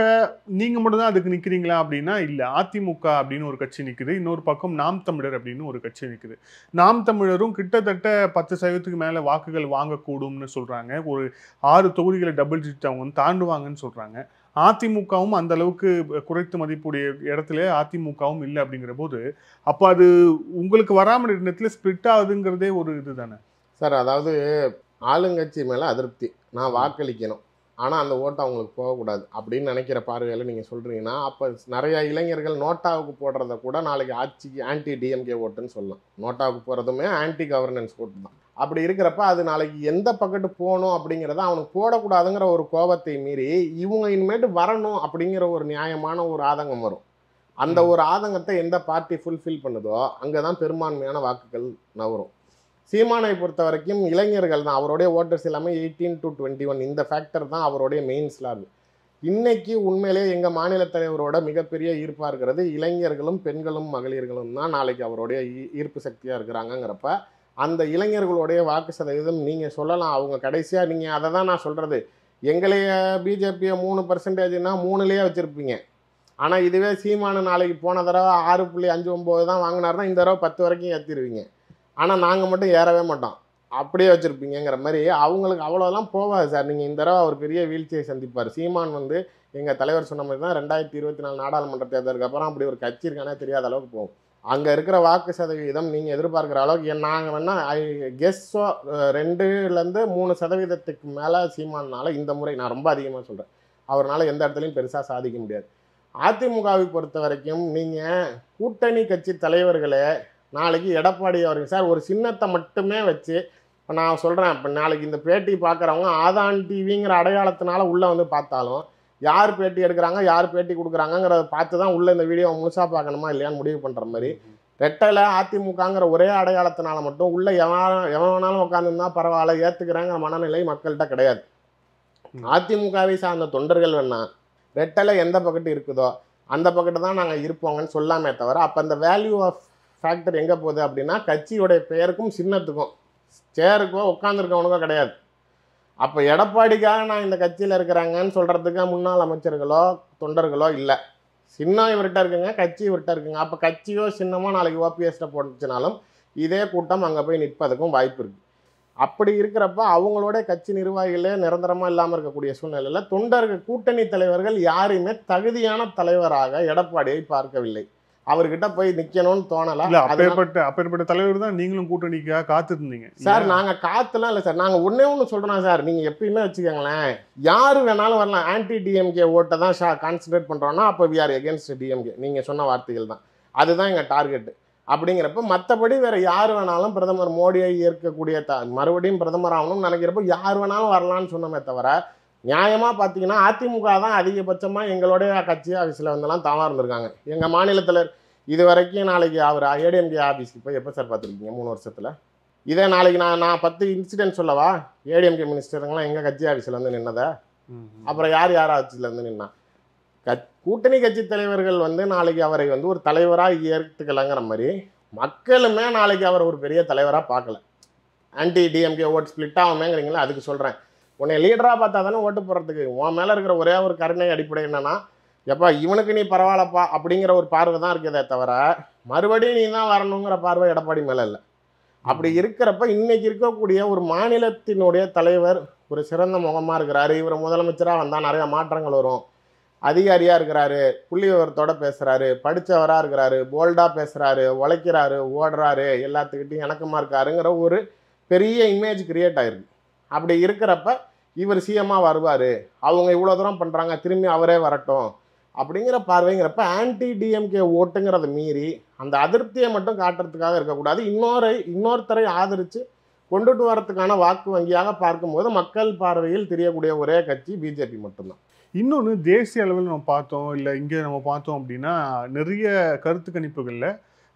நீங்கள் மட்டும்தான் அதுக்கு நிற்கிறீங்களா அப்படின்னா இல்லை அதிமுக அப்படின்னு ஒரு கட்சி நிற்குது இன்னொரு பக்கம் நாம் தமிழர் அப்படின்னு ஒரு கட்சி நிற்குது நாம் தமிழரும் கிட்டத்தட்ட பத்து சதவீதத்துக்கு மேலே வாக்குகள் வாங்கக்கூடும்னு சொல்கிறாங்க ஒரு ஆறு தொகுதிகளை டபுள் டிஜிட் அவங்க தாண்டுவாங்கன்னு சொல்கிறாங்க அதிமுகவும் அந்த அளவுக்கு குறைத்து மதிப்புடைய இடத்துல அதிமுகவும் இல்லை அப்படிங்கிற போது அப்போ அது உங்களுக்கு வராமல் இடத்துல ஸ்பிரிட் ஆகுதுங்கிறதே ஒரு இது தானே சார் அதாவது ஆளுங்கட்சி மேலே அதிருப்தி நான் வாக்களிக்கணும் ஆனால் அந்த ஓட்டு அவங்களுக்கு போகக்கூடாது அப்படின்னு நினைக்கிற பார்வையில் நீங்கள் சொல்கிறீங்கன்னா அப்போ நிறையா இளைஞர்கள் நோட்டாவுக்கு போடுறத கூட நாளைக்கு ஆட்சிக்கு ஆன்டி டிஎம்கே ஓட்டுன்னு சொல்லலாம் நோட்டாவுக்கு போகிறதுமே ஆன்டி கவர்னன்ஸ் ஓட்டு தான் அப்படி இருக்கிறப்ப அது நாளைக்கு எந்த பக்கத்து போகணும் அப்படிங்கிறத அவனுக்கு போடக்கூடாதுங்கிற ஒரு கோபத்தை மீறி இவங்க இனிமேட்டு வரணும் அப்படிங்கிற ஒரு நியாயமான ஒரு ஆதங்கம் வரும் அந்த ஒரு ஆதங்கத்தை எந்த பார்ட்டி ஃபுல்ஃபில் பண்ணுதோ அங்கே தான் பெரும்பான்மையான வாக்குகள் நவரும் சீமானை பொறுத்த வரைக்கும் இளைஞர்கள் தான் அவருடைய ஓட்டர்ஸ் எல்லாமே எயிட்டீன் டு டுவெண்ட்டி ஒன் இந்த ஃபேக்டர் தான் அவருடைய மெயின் ஸ்லாப் இன்னைக்கு உண்மையிலேயே எங்கள் மாநில தலைவரோட மிகப்பெரிய ஈர்ப்பாக இருக்கிறது இளைஞர்களும் பெண்களும் மகளிர்களும் தான் நாளைக்கு அவருடைய ஈர்ப்பு சக்தியாக இருக்கிறாங்கங்கிறப்ப அந்த இளைஞர்களுடைய வாக்கு சதவீதம் நீங்கள் சொல்லலாம் அவங்க கடைசியாக நீங்கள் அதை தான் நான் சொல்கிறது எங்களைய பிஜேபியை மூணு பர்சன்டேஜ்னால் மூணுலேயே வச்சுருப்பீங்க ஆனால் இதுவே சீமான நாளைக்கு போன தடவை ஆறு புள்ளி அஞ்சு ஒம்பது தான் வாங்கினார்னா இந்த தடவை பத்து வரைக்கும் ஏற்றிடுவீங்க ஆனால் நாங்கள் மட்டும் ஏறவே மாட்டோம் அப்படியே வச்சுருப்பீங்கிற மாதிரி அவங்களுக்கு அவ்வளோலாம் போகாது சார் நீங்கள் இந்த தடவை அவர் பெரிய வீழ்ச்சியை சந்திப்பார் சீமான் வந்து எங்கள் தலைவர் சொன்ன மாதிரி தான் ரெண்டாயிரத்தி இருபத்தி நாலு நாடாளுமன்ற தேர்தலுக்கு அப்புறம் அப்படி ஒரு கட்சி இருக்கானே தெரியாத அளவுக்கு போகும் அங்கே இருக்கிற வாக்கு சதவீதம் நீங்கள் எதிர்பார்க்குற அளவுக்கு நாங்கள் வேணால் ஐ கெஸ்ஸோ ரெண்டுலேருந்து மூணு சதவீதத்துக்கு மேலே சீமானால் இந்த முறை நான் ரொம்ப அதிகமாக சொல்கிறேன் அவரால் எந்த இடத்துலையும் பெருசாக சாதிக்க முடியாது அதிமுகவை பொறுத்த வரைக்கும் நீங்கள் கூட்டணி கட்சி தலைவர்களே நாளைக்கு எடப்பாடி அவருக்கு சார் ஒரு சின்னத்தை மட்டுமே வச்சு இப்போ நான் சொல்கிறேன் இப்போ நாளைக்கு இந்த பேட்டி பார்க்குறவங்க ஆதான் டிவிங்கிற அடையாளத்தினால உள்ளே வந்து பார்த்தாலும் யார் பேட்டி எடுக்கிறாங்க யார் பேட்டி கொடுக்குறாங்கிறத பார்த்து தான் உள்ளே இந்த வீடியோ முழுசாக பார்க்கணுமா இல்லையான்னு முடிவு பண்ணுற மாதிரி ரெட்டையில் அதிமுகங்கிற ஒரே அடையாளத்தினால மட்டும் உள்ளே எவன் எவன் வேணாலும் உட்காந்துருந்தா பரவாயில்ல ஏற்றுக்கிறாங்கிற மனநிலை மக்கள்கிட்ட கிடையாது அதிமுகவை சார்ந்த தொண்டர்கள் வேணால் ரெட்டையில் எந்த பக்கத்து இருக்குதோ அந்த பக்கத்து தான் நாங்கள் இருப்போங்கன்னு சொல்லாமே தவிர அப்போ அந்த வேல்யூ ஆஃப் ஃபேக்டர் எங்கே போகுது அப்படின்னா கட்சியுடைய பெயருக்கும் சின்னத்துக்கும் சேருக்கோ உட்காந்துருக்கவனுக்கோ கிடையாது அப்போ எடப்பாடிக்காக நான் இந்த கட்சியில் இருக்கிறாங்கன்னு சொல்கிறதுக்கு முன்னாள் அமைச்சர்களோ தொண்டர்களோ இல்லை சின்னம் இவர்கிட்ட இருக்குங்க கட்சி இவர்கிட்ட இருக்குங்க அப்போ கட்சியோ சின்னமோ நாளைக்கு ஓபிஎஸ்ட்டை போட்டுச்சுனாலும் இதே கூட்டம் அங்கே போய் நிற்பதுக்கும் வாய்ப்பு இருக்குது அப்படி இருக்கிறப்ப அவங்களோட கட்சி நிர்வாகிகளே நிரந்தரமாக இல்லாமல் இருக்கக்கூடிய சூழ்நிலையில் தொண்டர்கள் கூட்டணி தலைவர்கள் யாரையுமே தகுதியான தலைவராக எடப்பாடியை பார்க்கவில்லை அவர்கிட்ட போய் நிக்கணும்னு தோணல அப்பேற்பட்ட அப்பேற்பட்ட தலைவர் தான் நீங்களும் கூட்டணிக்காக இருந்தீங்க சார் நாங்க காத்துலாம் இல்லை சார் நாங்க ஒன்னே ஒன்று சொல்றோம் சார் நீங்க எப்பயுமே வச்சுக்கோங்களேன் யாரு வேணாலும் வரலாம் ஆன்டி டிஎம்கே ஓட்டை தான் ஷா கான்சென்ட்ரேட் பண்றோம்னா அப்போ வி ஆர் எகேன்ஸ்ட் டிஎம்கே நீங்க சொன்ன வார்த்தைகள் தான் அதுதான் எங்க டார்கெட் அப்படிங்கிறப்ப மற்றபடி வேற யார் வேணாலும் பிரதமர் மோடியை ஏற்கக்கூடிய த மறுபடியும் பிரதமர் ஆகணும்னு நினைக்கிறப்ப யார் வேணாலும் வரலாம்னு சொன்னோமே தவிர நியாயமாக பார்த்தீங்கன்னா அதிமுக தான் அதிகபட்சமாக எங்களுடைய கட்சி ஆஃபீஸில் வந்தெல்லாம் தாமாக இருந்திருக்காங்க எங்கள் மாநிலத்தில் இது வரைக்கும் நாளைக்கு அவர் ஏடிஎம்கே ஆஃபீஸ்க்கு போய் எப்போ சார் பார்த்துருக்கீங்க மூணு வருஷத்தில் இதே நாளைக்கு நான் நான் பத்து இன்சிடென்ட் சொல்லவா ஏடிஎம்கே மினிஸ்டருங்களாம் எங்கள் கட்சி ஆஃபீஸில் வந்து நின்னதை அப்புறம் யார் யார் ஆட்சியில் வந்து நின்னா கட் கூட்டணி கட்சி தலைவர்கள் வந்து நாளைக்கு அவரை வந்து ஒரு தலைவராக ஏற்றுக்கலங்கிற மாதிரி மக்களுமே நாளைக்கு அவர் ஒரு பெரிய தலைவராக பார்க்கல ஆன்டி டிஎம்கே ஓட் ஸ்பிளிட் ஆகுமேங்கிறீங்களா அதுக்கு சொல்கிறேன் உன்னை லீடராக பார்த்தா தானே ஓட்டு போடுறதுக்கு உன் மேலே இருக்கிற ஒரே ஒரு கருணை அடிப்படை என்னென்னா எப்பா இவனுக்கு நீ பரவாயில்லப்பா அப்படிங்கிற ஒரு பார்வை தான் இருக்குதே தவிர மறுபடியும் நீ தான் வரணுங்கிற பார்வை எடப்பாடி மேலே இல்லை அப்படி இருக்கிறப்ப இன்னைக்கு இருக்கக்கூடிய ஒரு மாநிலத்தினுடைய தலைவர் ஒரு சிறந்த முகமாக இருக்கிறாரு இவர் முதலமைச்சராக வந்தால் நிறையா மாற்றங்கள் வரும் அதிகாரியாக இருக்கிறாரு புள்ளி விவரத்தோடு பேசுகிறாரு படித்தவராக இருக்கிறாரு போல்டாக பேசுகிறாரு உழைக்கிறாரு ஓடுறாரு எல்லாத்துக்கிட்டையும் இணக்கமாக இருக்காருங்கிற ஒரு பெரிய இமேஜ் கிரியேட் ஆயிருக்கு அப்படி இருக்கிறப்ப இவர் சிஎம்மாக வருவார் அவங்க இவ்வளோ தூரம் பண்ணுறாங்க திரும்பி அவரே வரட்டும் அப்படிங்கிற பார்வைங்கிறப்ப ஆன்டி டிஎம்கே ஓட்டுங்கிறத மீறி அந்த அதிருப்தியை மட்டும் காட்டுறதுக்காக இருக்கக்கூடாது இன்னொரு இன்னொருத்தரை ஆதரித்து கொண்டுட்டு வரத்துக்கான வாக்கு வங்கியாக பார்க்கும்போது மக்கள் பார்வையில் தெரியக்கூடிய ஒரே கட்சி பிஜேபி மட்டும்தான் இன்னொன்று தேசிய அளவில் நம்ம பார்த்தோம் இல்லை இங்கே நம்ம பார்த்தோம் அப்படின்னா நிறைய கருத்து கணிப்புகளில்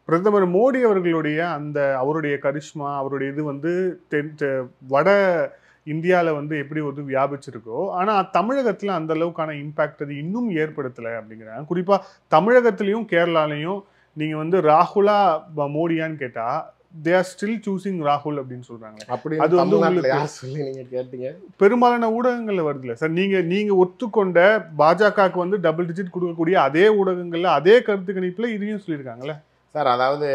பிரதமர் மோடி அவர்களுடைய அந்த அவருடைய கரிஷ்மா அவருடைய இது வந்து தென் வட இந்தியாவில் வந்து எப்படி ஒரு வியாபிச்சிருக்கோ ஆனால் தமிழகத்தில் அந்த அளவுக்கான இம்பேக்ட் அது இன்னும் ஏற்படுத்தலை அப்படிங்கிறாங்க குறிப்பாக தமிழகத்திலையும் கேரளாலையும் நீங்கள் வந்து ராகுலா மோடியான்னு கேட்டால் தே ஆர் ஸ்டில் சூசிங் ராகுல் அப்படின்னு சொல்றாங்க அப்படி அது வந்து உங்களுக்கு கேட்டீங்க பெரும்பாலான ஊடகங்கள்ல வருதுல சார் நீங்க நீங்க ஒத்துக்கொண்ட பாஜகவுக்கு வந்து டபுள் டிஜிட் கொடுக்கக்கூடிய அதே ஊடகங்கள்ல அதே கருத்து கணிப்புல இதையும் சொல்லியிருக்காங்கல்ல சார் அதாவது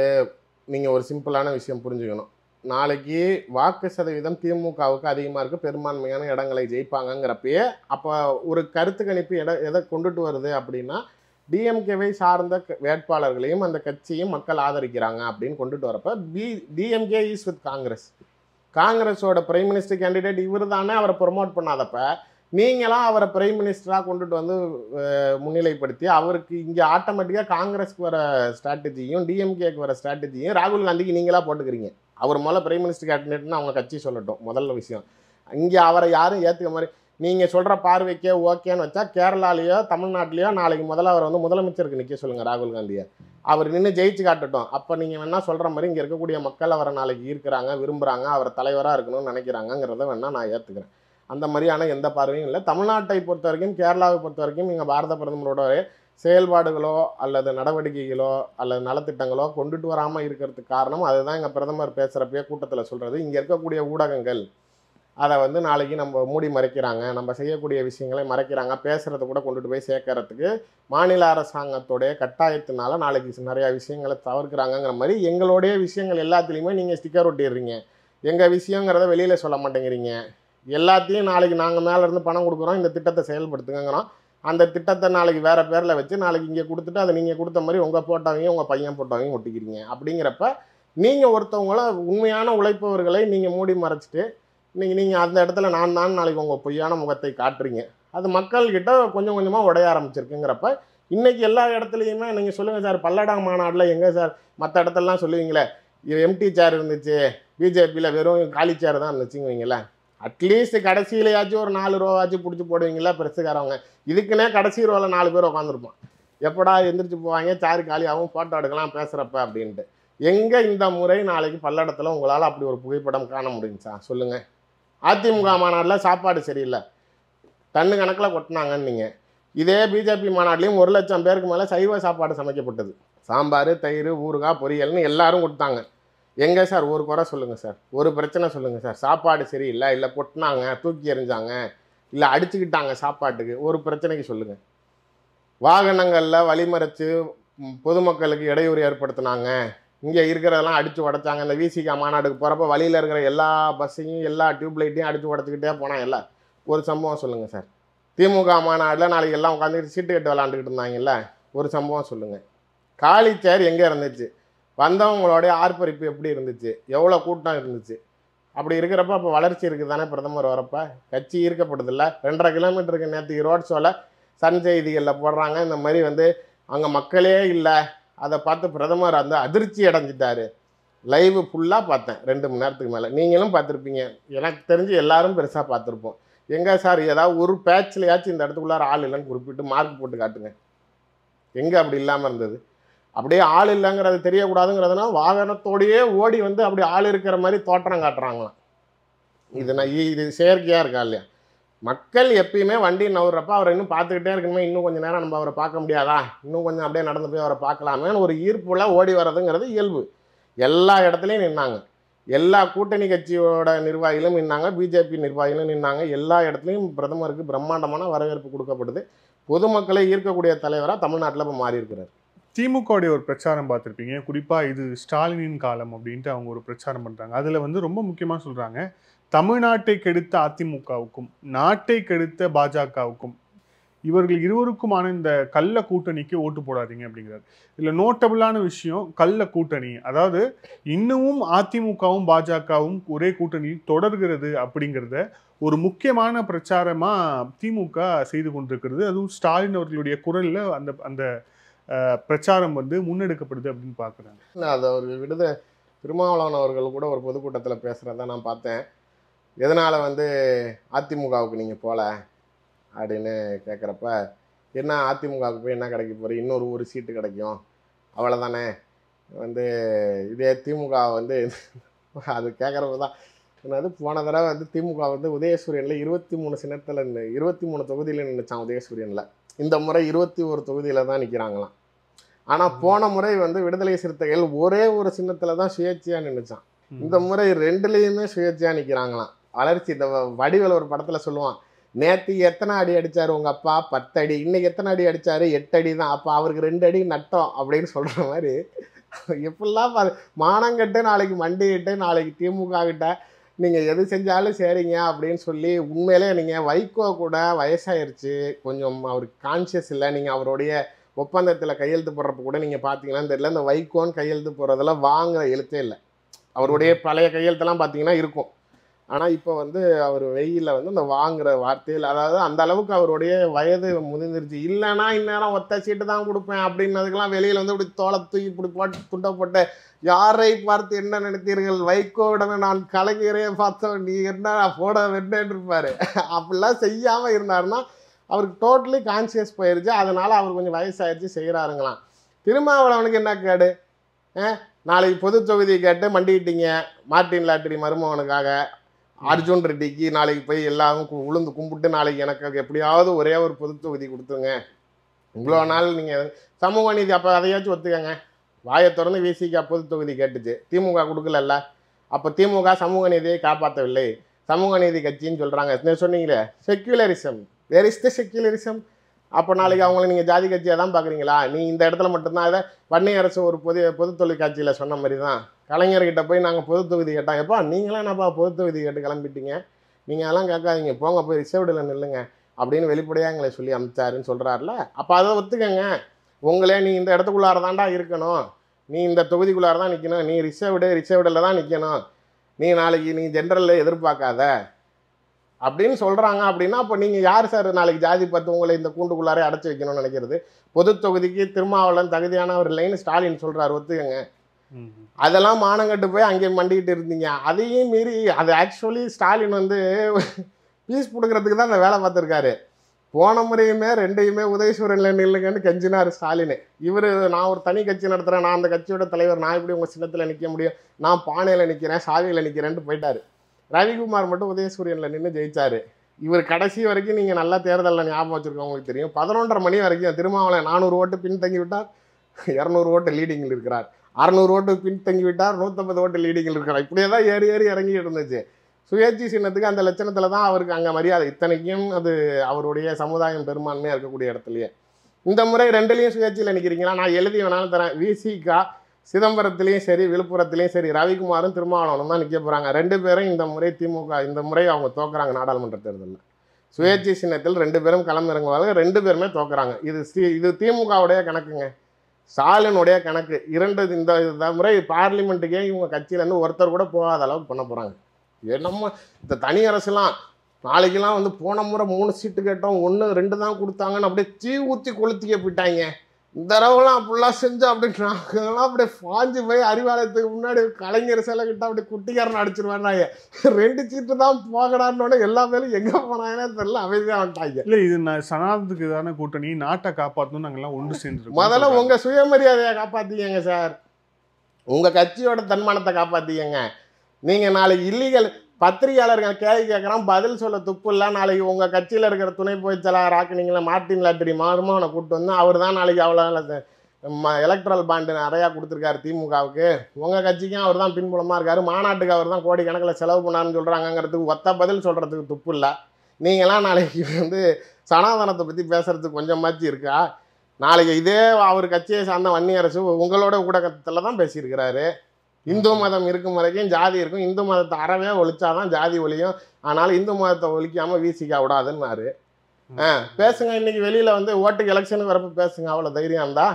நீங்க ஒரு சிம்பிளான விஷயம் புரிஞ்சுக்கணும் நாளைக்கு வாக்கு சதவீதம் திமுகவுக்கு அதிகமாக இருக்குது பெரும்பான்மையான இடங்களை ஜெயிப்பாங்கங்கிறப்பயே அப்போ ஒரு கருத்து கணிப்பு எட எதை கொண்டுட்டு வருது அப்படின்னா டிஎம்கேவை சார்ந்த வேட்பாளர்களையும் அந்த கட்சியும் மக்கள் ஆதரிக்கிறாங்க அப்படின்னு கொண்டுட்டு வரப்போ B DMK is with Congress காங்கிரஸோட பிரைம் மினிஸ்டர் கேண்டிடேட் இவர் தானே அவரை ப்ரொமோட் பண்ணாதப்ப நீங்களாம் அவரை பிரைம் மினிஸ்டராக கொண்டுட்டு வந்து முன்னிலைப்படுத்தி அவருக்கு இங்கே ஆட்டோமேட்டிக்காக காங்கிரஸ்க்கு வர ஸ்ட்ராட்டஜியும் டிஎம்கேக்கு வர ஸ்ட்ராட்டஜியும் ராகுல் காந்திக்கு நீங்களாக போட்டுக்கிறீங்க அவர் முதல்ல பிரைம் மினிஸ்டர் கேண்டிடேட்னு அவங்க கட்சி சொல்லட்டும் முதல்ல விஷயம் இங்கே அவரை யாரும் ஏற்றுக்க மாதிரி நீங்கள் சொல்கிற பார்வைக்கே ஓகேன்னு வச்சா கேரளாலேயோ தமிழ்நாட்டிலையோ நாளைக்கு முதல்ல அவர் வந்து முதலமைச்சருக்கு நிற்க சொல்லுங்கள் ராகுல் காந்தியை அவர் நின்று ஜெயிச்சு காட்டட்டும் அப்போ நீங்கள் வேணால் சொல்கிற மாதிரி இங்கே இருக்கக்கூடிய மக்கள் அவரை நாளைக்கு ஈர்க்கிறாங்க விரும்புகிறாங்க அவர் தலைவராக இருக்கணும்னு நினைக்கிறாங்கங்கிறத வேணால் நான் ஏற்றுக்கிறேன் அந்த மாதிரியான எந்த பார்வையும் இல்லை தமிழ்நாட்டை பொறுத்த வரைக்கும் கேரளாவை பொறுத்த வரைக்கும் இங்கே பாரத பிரதமரோட செயல்பாடுகளோ அல்லது நடவடிக்கைகளோ அல்லது நலத்திட்டங்களோ கொண்டுட்டு வராமல் இருக்கிறதுக்கு காரணம் அதுதான் எங்கள் பிரதமர் பேசுகிறப்பயே கூட்டத்தில் சொல்கிறது இங்கே இருக்கக்கூடிய ஊடகங்கள் அதை வந்து நாளைக்கு நம்ம மூடி மறைக்கிறாங்க நம்ம செய்யக்கூடிய விஷயங்களை மறைக்கிறாங்க பேசுகிறத கூட கொண்டுட்டு போய் சேர்க்கறதுக்கு மாநில அரசாங்கத்துடைய கட்டாயத்தினால நாளைக்கு நிறையா விஷயங்களை தவிர்க்கிறாங்கங்கிற மாதிரி எங்களுடைய விஷயங்கள் எல்லாத்துலேயுமே நீங்கள் ஸ்டிக்கர் ஒட்டிடுறீங்க எங்கள் விஷயங்கிறத வெளியில் சொல்ல மாட்டேங்கிறீங்க எல்லாத்தையும் நாளைக்கு நாங்கள் மேலேருந்து பணம் கொடுக்குறோம் இந்த திட்டத்தை செயல்படுத்துங்கிறோம் அந்த திட்டத்தை நாளைக்கு வேறு பேரில் வச்சு நாளைக்கு இங்கே கொடுத்துட்டு அதை நீங்கள் கொடுத்த மாதிரி உங்கள் போட்டவங்க உங்கள் பையன் போட்டவங்க ஒட்டிக்கிறீங்க அப்படிங்கிறப்ப நீங்கள் ஒருத்தவங்கள உண்மையான உழைப்பவர்களை நீங்கள் மூடி மறைச்சிட்டு இன்றைக்கி நீங்கள் அந்த இடத்துல நான் தான் நாளைக்கு உங்கள் பொய்யான முகத்தை காட்டுறீங்க அது மக்கள்கிட்ட கொஞ்சம் கொஞ்சமாக உடைய ஆரம்பிச்சிருக்குங்கிறப்ப இன்றைக்கி எல்லா இடத்துலையுமே நீங்கள் சொல்லுங்கள் சார் பல்லடா மாநாட்டில் எங்கே சார் மற்ற இடத்துலலாம் சொல்லுவீங்களே எம்டி சேர் இருந்துச்சு பிஜேபியில் வெறும் காலி சேர் தான் இருந்துச்சுங்க வைங்களேன் அட்லீஸ்ட் கடைசியிலையாச்சும் ஒரு நாலு ரூபாச்சும் பிடிச்சி போடுவீங்களா பெருசுக்காரவங்க இதுக்குன்னே கடைசி ரூபாவில் நாலு பேர் உட்காந்துருப்பான் எப்படா எந்திரிச்சு போவாங்க சாரு காலியாகவும் ஃபோட்டோ எடுக்கலாம் பேசுகிறப்ப அப்படின்ட்டு எங்கே இந்த முறை நாளைக்கு பல்லடத்தில் உங்களால் அப்படி ஒரு புகைப்படம் காண சார் சொல்லுங்கள் அதிமுக மாநாட்டில் சாப்பாடு சரியில்லை டன்னு கணக்கில் கொட்டினாங்கன்னு நீங்கள் இதே பிஜேபி மாநாட்டிலையும் ஒரு லட்சம் பேருக்கு மேலே சைவ சாப்பாடு சமைக்கப்பட்டது சாம்பார் தயிர் ஊறுகாய் பொரியல்னு எல்லாரும் கொடுத்தாங்க எங்கே சார் ஒரு குறை சொல்லுங்கள் சார் ஒரு பிரச்சனை சொல்லுங்கள் சார் சாப்பாடு சரியில்லை இல்லை கொட்டினாங்க தூக்கி எறிஞ்சாங்க இல்லை அடிச்சுக்கிட்டாங்க சாப்பாட்டுக்கு ஒரு பிரச்சனைக்கு சொல்லுங்கள் வாகனங்களில் வழிமறைச்சு பொதுமக்களுக்கு இடையூறு ஏற்படுத்தினாங்க இங்கே இருக்கிறதெல்லாம் அடித்து உடச்சாங்க இந்த விசிகா மாநாடுக்கு போகிறப்ப வழியில் இருக்கிற எல்லா பஸ்ஸையும் எல்லா டியூப்லைட்டையும் அடித்து உடச்சிக்கிட்டே போனால் எல்லாம் ஒரு சம்பவம் சொல்லுங்கள் சார் திமுக மாநாட்டில் நாளைக்கு எல்லாம் உட்காந்துக்கிட்டு சீட்டு கட்டு விளாண்டுக்கிட்டு இருந்தாங்கல்ல ஒரு சம்பவம் சொல்லுங்கள் காலி சேர் எங்கே இருந்துச்சு வந்தவங்களுடைய ஆர்ப்பரிப்பு எப்படி இருந்துச்சு எவ்வளோ கூட்டம் இருந்துச்சு அப்படி இருக்கிறப்ப அப்போ வளர்ச்சி இருக்குது தானே பிரதமர் வரப்போ கட்சி ஈர்க்கப்படுதில்ல ரெண்டரை கிலோமீட்டருக்கு நேற்று ரோட் ஷோவில் சன் செய்திகளில் போடுறாங்க இந்த மாதிரி வந்து அங்கே மக்களே இல்லை அதை பார்த்து பிரதமர் அந்த அதிர்ச்சி அடைஞ்சிட்டார் லைவ் ஃபுல்லாக பார்த்தேன் ரெண்டு மணி நேரத்துக்கு மேலே நீங்களும் பார்த்துருப்பீங்க எனக்கு தெரிஞ்சு எல்லாரும் பெருசாக பார்த்துருப்போம் எங்கே சார் ஏதாவது ஒரு பேட்ச்லையாச்சும் இந்த இடத்துக்குள்ளார ஆள் இல்லைன்னு குறிப்பிட்டு மார்க் போட்டு காட்டுங்க எங்கே அப்படி இல்லாமல் இருந்தது அப்படியே ஆள் இல்லைங்கிறது தெரியக்கூடாதுங்கிறதுனா வாகனத்தோடையே ஓடி வந்து அப்படி ஆள் இருக்கிற மாதிரி தோற்றம் காட்டுறாங்களாம் இது நான் இது செயற்கையாக இருக்கா இல்லையா மக்கள் எப்பயுமே வண்டி நவுறப்ப அவரை இன்னும் பார்த்துக்கிட்டே இருக்கணுமே இன்னும் கொஞ்சம் நேரம் நம்ம அவரை பார்க்க முடியாதா இன்னும் கொஞ்சம் அப்படியே நடந்து போய் அவரை பார்க்கலாமேன்னு ஒரு ஈர்ப்புல ஓடி வர்றதுங்கிறது இயல்பு எல்லா இடத்துலையும் நின்னாங்க எல்லா கூட்டணி கட்சியோட நிர்வாகிகளும் நின்னாங்க பிஜேபி நிர்வாகிகளும் நின்னாங்க எல்லா இடத்துலையும் பிரதமருக்கு பிரம்மாண்டமான வரவேற்பு கொடுக்கப்படுது பொதுமக்களை ஈர்க்கக்கூடிய தலைவராக தமிழ்நாட்டில் இப்போ மாறியிருக்கிறார் திமுகவுடைய ஒரு பிரச்சாரம் பார்த்துருப்பீங்க குறிப்பாக இது ஸ்டாலினின் காலம் அப்படின்ட்டு அவங்க ஒரு பிரச்சாரம் பண்ணுறாங்க அதில் வந்து ரொம்ப முக்கியமாக சொல்கிறாங்க தமிழ்நாட்டை கெடுத்த அதிமுகவுக்கும் நாட்டை கெடுத்த பாஜகவுக்கும் இவர்கள் இருவருக்குமான இந்த கள்ள கூட்டணிக்கு ஓட்டு போடாதீங்க அப்படிங்கிறார் இதில் நோட்டபுளான விஷயம் கள்ள கூட்டணி அதாவது இன்னமும் அதிமுகவும் பாஜகவும் ஒரே கூட்டணியில் தொடர்கிறது அப்படிங்கிறத ஒரு முக்கியமான பிரச்சாரமாக திமுக செய்து கொண்டிருக்கிறது அதுவும் ஸ்டாலின் அவர்களுடைய குரலில் அந்த அந்த பிரச்சாரம் வந்து முன்னெடுக்கப்படுது அப்படின்னு பார்க்குறாங்க அதை ஒரு விடுதலை திருமாவளவன் அவர்கள் கூட ஒரு பொதுக்கூட்டத்தில் பேசுகிறத நான் பார்த்தேன் எதனால் வந்து அதிமுகவுக்கு நீங்கள் போகல அப்படின்னு கேட்குறப்ப என்ன அதிமுகவுக்கு போய் என்ன கிடைக்க போகிற இன்னொரு ஒரு சீட்டு கிடைக்கும் அவ்வளோதானே வந்து இதே திமுக வந்து அது கேட்குறப்ப தான் என்னது போன தடவை வந்து திமுக வந்து உதயசூரியனில் இருபத்தி மூணு சின்னத்தில் இருபத்தி மூணு தொகுதியில் நின்றுச்சான் உதயசூரியனில் இந்த முறை இருபத்தி ஒரு தொகுதியில் தான் நிற்கிறாங்களாம் ஆனால் போன முறை வந்து விடுதலை சிறுத்தைகள் ஒரே ஒரு சின்னத்தில் தான் சுயேட்சையாக நின்றுச்சான் இந்த முறை ரெண்டுலேயுமே சுயேட்சையாக நிற்கிறாங்களாம் வளர்ச்சி இந்த வடிவில் ஒரு படத்தில் சொல்லுவான் நேற்று எத்தனை அடி அடித்தார் உங்கள் அப்பா பத்து அடி இன்றைக்கி எத்தனை அடி அடித்தார் எட்டு அடி தான் அப்போ அவருக்கு ரெண்டு அடி நட்டோம் அப்படின்னு சொல்கிற மாதிரி எப்படிலாம் மானங்கட்டு நாளைக்கு மண்டிகிட்டு நாளைக்கு திமுக கிட்ட நீங்கள் எது செஞ்சாலும் சரிங்க அப்படின்னு சொல்லி உண்மையிலே நீங்கள் வைகோ கூட வயசாயிருச்சு கொஞ்சம் அவருக்கு கான்சியஸ் இல்லை நீங்கள் அவருடைய ஒப்பந்தத்தில் கையெழுத்து போடுறப்ப கூட நீங்கள் பார்த்தீங்கன்னா தெரியல இந்த வைகோன்னு கையெழுத்து போடுறதெல்லாம் வாங்குற எழுத்தே இல்லை அவருடைய பழைய கையெழுத்தெல்லாம் பார்த்தீங்கன்னா இருக்கும் ஆனால் இப்போ வந்து அவர் வெயிலில் வந்து இந்த வாங்குற வார்த்தையில் அதாவது அந்த அளவுக்கு அவருடைய வயது முதிர்ந்துருச்சு இல்லைன்னா இந்நேரம் ஒத்த சீட்டு தான் கொடுப்பேன் அப்படின்னதுக்கெல்லாம் வெளியில் வந்து இப்படி தோலை தூக்கி இப்படி போட்டு துண்டை போட்டு யாரை பார்த்து என்ன நினைத்தீர்கள் வைகோவுடனே நான் கலைஞரையே பார்த்தவன் நீ என்ன போட வேண்டேன்னு இருப்பார் அப்படிலாம் செய்யாமல் இருந்தாருன்னா அவருக்கு டோட்டலி கான்சியஸ் போயிடுச்சு அதனால் அவர் கொஞ்சம் வயசாயிடுச்சு செய்கிறாருங்களாம் திருமாவளவனுக்கு என்ன கேடு நாளைக்கு பொது தொகுதியை கேட்டு மண்டிக்கிட்டீங்க மார்டின் லாட்ரி மருமகனுக்காக அர்ஜுன் ரெட்டிக்கு நாளைக்கு போய் எல்லாரும் உளுந்து கும்பிட்டு நாளைக்கு எனக்கு எப்படியாவது ஒரே ஒரு பொது தொகுதி கொடுத்துருங்க இவ்வளோ நாள் நீங்கள் சமூக நீதி அப்போ அதையாச்சும் ஒத்துக்கங்க வாயை திறந்து விசிக பொது தொகுதி கேட்டுச்சு திமுக கொடுக்கலல்ல அப்போ திமுக சமூக நீதியை காப்பாற்றவில்லை சமூக நீதி கட்சின்னு சொல்கிறாங்க சொன்னீங்களே secularism where is the secularism அப்போ நாளைக்கு அவங்கள நீங்கள் ஜாதி கட்சியாக தான் பார்க்குறீங்களா நீ இந்த இடத்துல மட்டும்தான் அதை வன்னி அரசு ஒரு பொது பொது தொலைக்காட்சியில் சொன்ன மாதிரி தான் கலைஞர்கிட்ட போய் நாங்கள் பொது தொகுதி கேட்டோம் எப்போ நீங்களாம் என்னப்பா பொது தொகுதி கேட்டு கிளம்பிட்டீங்க நீங்கள் அதெல்லாம் கேட்காதீங்க போங்க போய் ரிசர்வ்டில் நில்லுங்க அப்படின்னு வெளிப்படையாக எங்களை சொல்லி அமைச்சாருன்னு சொல்கிறாருல அப்போ அதை ஒத்துக்கங்க உங்களே நீ இந்த இடத்துக்குள்ளார தாண்டா இருக்கணும் நீ இந்த தொகுதிக்குள்ளார தான் நிற்கணும் நீ ரிசர்வ்டு ரிசர்வ்டில் தான் நிற்கணும் நீ நாளைக்கு நீ ஜென்ரலில் எதிர்பார்க்காத அப்படின்னு சொல்கிறாங்க அப்படின்னா அப்போ நீங்கள் யார் சார் நாளைக்கு ஜாதி பார்த்து உங்களை இந்த கூண்டுக்குள்ளாரே அடைச்சி வைக்கணும்னு நினைக்கிறது பொது தொகுதிக்கு தகுதியான ஒரு லைன் ஸ்டாலின் சொல்கிறார் ஒத்துக்கங்க அதெல்லாம் மானங்கட்டு போய் அங்கே மண்டிக்கிட்டு இருந்தீங்க அதையும் மீறி அது ஆக்சுவலி ஸ்டாலின் வந்து பீஸ் கொடுக்கறதுக்கு தான் அந்த வேலை பார்த்துருக்காரு போன முறையுமே ரெண்டையுமே உதயசூரன்ல நில்லுங்கன்னு கெஞ்சினார் ஸ்டாலினு இவர் நான் ஒரு தனி கட்சி நடத்துகிறேன் நான் அந்த கட்சியோட தலைவர் நான் எப்படி உங்கள் சின்னத்தில் நிற்க முடியும் நான் பானையில் நிற்கிறேன் சாவியில் நிற்கிறேன்ட்டு போயிட்டார் ரவிக்குமார் மட்டும் உதயசூரியனில் நின்று ஜெயித்தார் இவர் கடைசி வரைக்கும் நீங்கள் நல்லா தேர்தலில் ஞாபகம் வச்சுருக்கோம் உங்களுக்கு தெரியும் பதினொன்றரை மணி வரைக்கும் திருமாவளை நானூறு ஓட்டு பின்தங்கி விட்டார் இரநூறு ஓட்டு லீடிங்கில் இருக்கிறார் அறநூறு ஓட்டு பின்தங்கி விட்டார் நூற்றம்பது ஓட்டு லீடிங்கில் இருக்கிறார் இப்படியே தான் ஏறி ஏறி இறங்கி இருந்துச்சு சுயேட்சி சின்னத்துக்கு அந்த லட்சணத்தில் தான் அவருக்கு அங்கே மரியாதை இத்தனைக்கும் அது அவருடைய சமுதாயம் பெரும்பான்மையாக இருக்கக்கூடிய இடத்துலையே இந்த முறை ரெண்டுலேயும் சுயேட்சையில் நிற்கிறீங்களா நான் எழுதி வேணாலும் தரேன் விசிகா சிதம்பரத்துலேயும் சரி விழுப்புரத்துலேயும் சரி ரவிக்குமாரும் திருமாவளவனும் தான் நிற்க போகிறாங்க ரெண்டு பேரும் இந்த முறை திமுக இந்த முறை அவங்க தோக்குறாங்க நாடாளுமன்ற தேர்தலில் சுயேட்சை சின்னத்தில் ரெண்டு பேரும் களமிறங்குவாங்க ரெண்டு பேருமே தோக்குறாங்க இது இது திமுகவுடைய கணக்குங்க ஸ்டாலினுடைய கணக்கு இரண்டு இந்த முறை பார்லிமெண்ட்டுக்கே இவங்க கட்சியிலேருந்து ஒருத்தர் கூட போகாத அளவுக்கு பண்ண போகிறாங்க என்னமோ இந்த தனி அரசுலாம் நாளைக்கெல்லாம் வந்து போன முறை மூணு சீட்டு கேட்டோம் ஒன்று ரெண்டு தான் கொடுத்தாங்கன்னு அப்படியே தீ ஊற்றி கொளுத்திக்க போயிட்டாங்க இந்த தடவைலாம் அப்படிலாம் செஞ்சோம் அப்படின்னு அப்படியே பாஞ்சு போய் அறிவாலயத்துக்கு முன்னாடி கலைஞர் சிலை கிட்ட அப்படி குட்டிக்காரன் அடிச்சிருவாங்க ரெண்டு சீட்டு தான் போகடான்னு எல்லா பேரும் எங்கே போனாங்கன்னே தெரியல அமைதியாக வந்துட்டாங்க இல்லை இது நான் சனாதத்துக்கு தானே கூட்டணி நாட்டை காப்பாற்றணும் நாங்கள்லாம் ஒன்று சேர்ந்துருக்கோம் முதல்ல உங்கள் சுயமரியாதையை காப்பாற்றிக்கங்க சார் உங்கள் கட்சியோட தன்மானத்தை காப்பாற்றிக்கங்க நீங்கள் நாளைக்கு இல்லீகல் பத்திரிகையாளர்கள் கேள்வி கேட்குறான் பதில் சொல்ல துப்பு இல்லை நாளைக்கு உங்கள் கட்சியில் இருக்கிற துணை போய் செலார் ஆக்குனீங்களா மார்ட்டின் லட்டரி அவனை கூப்பிட்டு வந்து அவர் தான் நாளைக்கு அவ்வளோ எலக்ட்ரல் பாண்டு நிறையா கொடுத்துருக்காரு திமுகவுக்கு உங்கள் கட்சிக்கும் அவர் தான் பின்புலமாக இருக்கார் மாநாட்டுக்கு அவர் தான் கோடிக்கணக்கில் செலவு பண்ணார்னு சொல்கிறாங்கங்கிறதுக்கு ஒத்த பதில் சொல்கிறதுக்கு துப்பு இல்லை நீங்களாம் நாளைக்கு வந்து சனாதனத்தை பற்றி பேசுகிறதுக்கு கொஞ்சமாச்சு இருக்கா நாளைக்கு இதே அவர் கட்சியை சார்ந்த வன்னியரசு உங்களோட ஊடகத்தில் தான் பேசியிருக்கிறாரு இந்து மதம் இருக்கும் வரைக்கும் ஜாதி இருக்கும் இந்து மதத்தை அறவே ஒழிச்சாதான் ஜாதி ஒழியும் ஆனால் இந்து மதத்தை ஒழிக்காமல் வீசிக்கா விடாதுன்னாரு ஆ பேசுங்க இன்னைக்கு வெளியில் வந்து ஓட்டுக்கு எலெக்ஷனுக்கு வரப்போ பேசுங்க அவ்வளோ தைரியம் இருந்தா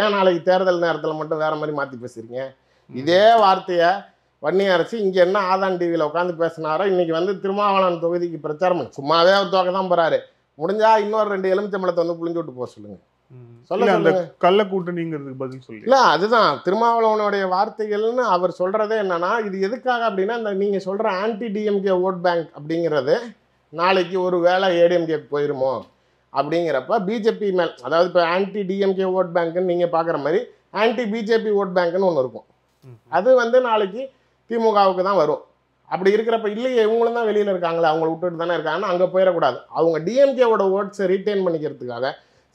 ஏன் நாளைக்கு தேர்தல் நேரத்தில் மட்டும் வேற மாதிரி மாற்றி பேசுறீங்க இதே வார்த்தையை வன்னி அரசு இங்கே என்ன ஆதான் டிவியில் உட்காந்து பேசினாரோ இன்னைக்கு வந்து திருமாவளவன் தொகுதிக்கு பிரச்சாரம் சும்மாவே அவர் தோக்க தான் போகிறாரு முடிஞ்சா இன்னொரு ரெண்டு எலுமிச்சம்பளத்தை வந்து புளிஞ்சு விட்டு போக சொல்லுங்கள் சொல்ல அந்த கள்ள கூட்டணிங்கிறதுக்கு பதில் சொல்லி இல்லை அதுதான் திருமாவளவனுடைய வார்த்தைகள்னு அவர் சொல்றதே என்னன்னா இது எதுக்காக அப்படின்னா இந்த நீங்க சொல்ற ஆன்டி டிஎம்கே ஓட் பேங்க் அப்படிங்கிறது நாளைக்கு ஒரு வேளை ஏடிஎம்கே போயிருமோ அப்படிங்கிறப்ப பிஜேபி மேல் அதாவது இப்போ ஆன்டி டிஎம்கே ஓட் பேங்க்குன்னு நீங்கள் பார்க்குற மாதிரி ஆன்டி பிஜேபி ஓட் பேங்க்னு ஒன்று இருக்கும் அது வந்து நாளைக்கு திமுகவுக்கு தான் வரும் அப்படி இருக்கிறப்ப இல்லையே இவங்களும் தான் வெளியில் இருக்காங்களே அவங்கள விட்டுட்டு தானே இருக்காங்கன்னா அங்கே போயிடக்கூடாது அவங்க டிஎம்கேவோட ஓட்ஸை ரீட்டைன் பண்ணிக்கிறதுக்காக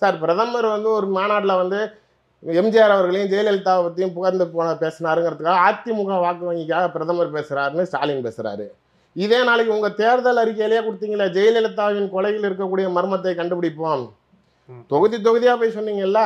சார் பிரதமர் வந்து ஒரு மாநாட்டில் வந்து எம்ஜிஆர் அவர்களையும் ஜெயலலிதாவை பற்றியும் புகழ்ந்து போன பேசினாருங்கிறதுக்காக அதிமுக வாக்கு வங்கிக்காக பிரதமர் பேசுகிறாருன்னு ஸ்டாலின் பேசுகிறாரு இதே நாளைக்கு உங்கள் தேர்தல் அறிக்கையிலேயே கொடுத்தீங்களே ஜெயலலிதாவின் கொலையில் இருக்கக்கூடிய மர்மத்தை கண்டுபிடிப்போம் தொகுதி தொகுதியாக போய் சொன்னீங்கல்ல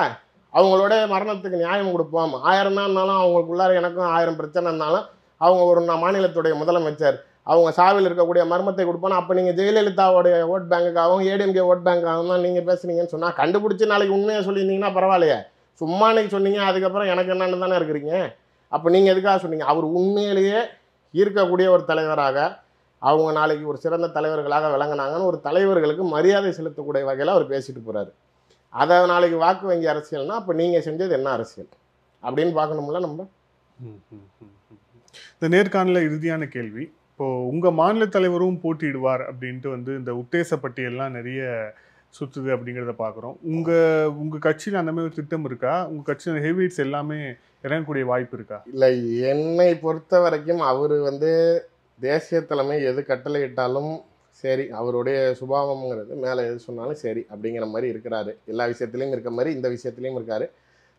அவங்களோட மரணத்துக்கு நியாயம் கொடுப்போம் ஆயிரம் தான் இருந்தாலும் அவங்களுக்குள்ளார எனக்கும் ஆயிரம் பிரச்சனை இருந்தாலும் அவங்க ஒரு மாநிலத்துடைய முதலமைச்சர் அவங்க சாவில் இருக்கக்கூடிய மர்மத்தை கொடுப்பானா அப்போ நீங்கள் ஜெயலலிதாவோடைய ஓட் பேங்குக்காகவும் ஏடிஎம்கே ஓட் பேங்காகவும் தான் நீங்கள் பேசுனீங்கன்னு சொன்னால் கண்டுபிடிச்சி நாளைக்கு உண்மையாக சொல்லியிருந்தீங்கன்னா பரவாயில்லையே சும்மா இன்னைக்கு சொன்னீங்க அதுக்கப்புறம் எனக்கு என்னென்னு தானே இருக்கிறீங்க அப்போ நீங்கள் எதுக்காக சொன்னீங்க அவர் உண்மையிலேயே ஈர்க்கக்கூடிய ஒரு தலைவராக அவங்க நாளைக்கு ஒரு சிறந்த தலைவர்களாக விளங்கினாங்கன்னு ஒரு தலைவர்களுக்கு மரியாதை செலுத்தக்கூடிய வகையில் அவர் பேசிட்டு போகிறார் அதை நாளைக்கு வாக்கு வங்கி அரசியல்னா அப்போ நீங்கள் செஞ்சது என்ன அரசியல் அப்படின்னு பார்க்கணும்ல நம்ம இந்த நேர்காணல இறுதியான கேள்வி இப்போது உங்கள் மாநில தலைவரும் போட்டியிடுவார் அப்படின்ட்டு வந்து இந்த உத்தேச பட்டியல்லாம் நிறைய சுற்றுது அப்படிங்கிறத பார்க்குறோம் உங்கள் உங்கள் கட்சியில் அந்த மாதிரி ஒரு திட்டம் இருக்கா உங்கள் கட்சியில் ஹெவிட்ஸ் எல்லாமே இறங்கக்கூடிய வாய்ப்பு இருக்கா இல்லை என்னை பொறுத்த வரைக்கும் அவர் வந்து தேசிய தலைமை எது கட்டளையிட்டாலும் சரி அவருடைய சுபாவம்ங்கிறது மேலே எது சொன்னாலும் சரி அப்படிங்கிற மாதிரி இருக்கிறாரு எல்லா விஷயத்துலையும் இருக்க மாதிரி இந்த விஷயத்துலையும் இருக்காரு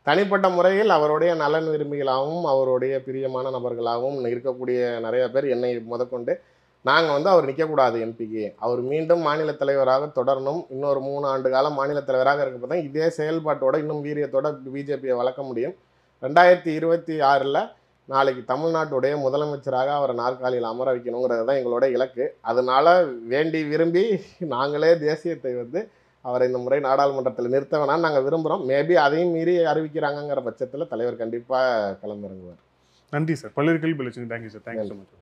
தனிப்பட்ட முறையில் அவருடைய நலன் விரும்பிகளாகவும் அவருடைய பிரியமான நபர்களாகவும் இருக்கக்கூடிய நிறைய பேர் என்னை முதற்கொண்டு நாங்கள் வந்து அவர் நிற்கக்கூடாது எம்பிக்கு அவர் மீண்டும் மாநில தலைவராக தொடரணும் இன்னொரு மூணு ஆண்டு காலம் மாநில தலைவராக இருக்கப்போ தான் இதே செயல்பாட்டோட இன்னும் வீரியத்தோட பிஜேபியை வளர்க்க முடியும் ரெண்டாயிரத்தி இருபத்தி ஆறில் நாளைக்கு தமிழ்நாட்டுடைய முதலமைச்சராக அவரை நாற்காலியில் அமர வைக்கணுங்கிறது தான் எங்களோட இலக்கு அதனால் வேண்டி விரும்பி நாங்களே தேசியத்தை வந்து அவரை இந்த முறை நாடாளுமன்றத்தில் நிறுத்த வேணாம்னு நாங்கள் விரும்புகிறோம் மேபி அதையும் மீறி அறிவிக்கிறாங்கங்கிற பட்சத்தில் தலைவர் கண்டிப்பாக கிளம்பிறங்குவார் நன்றி சார் பல்வேறு கேள்வி thank you sir thank you so much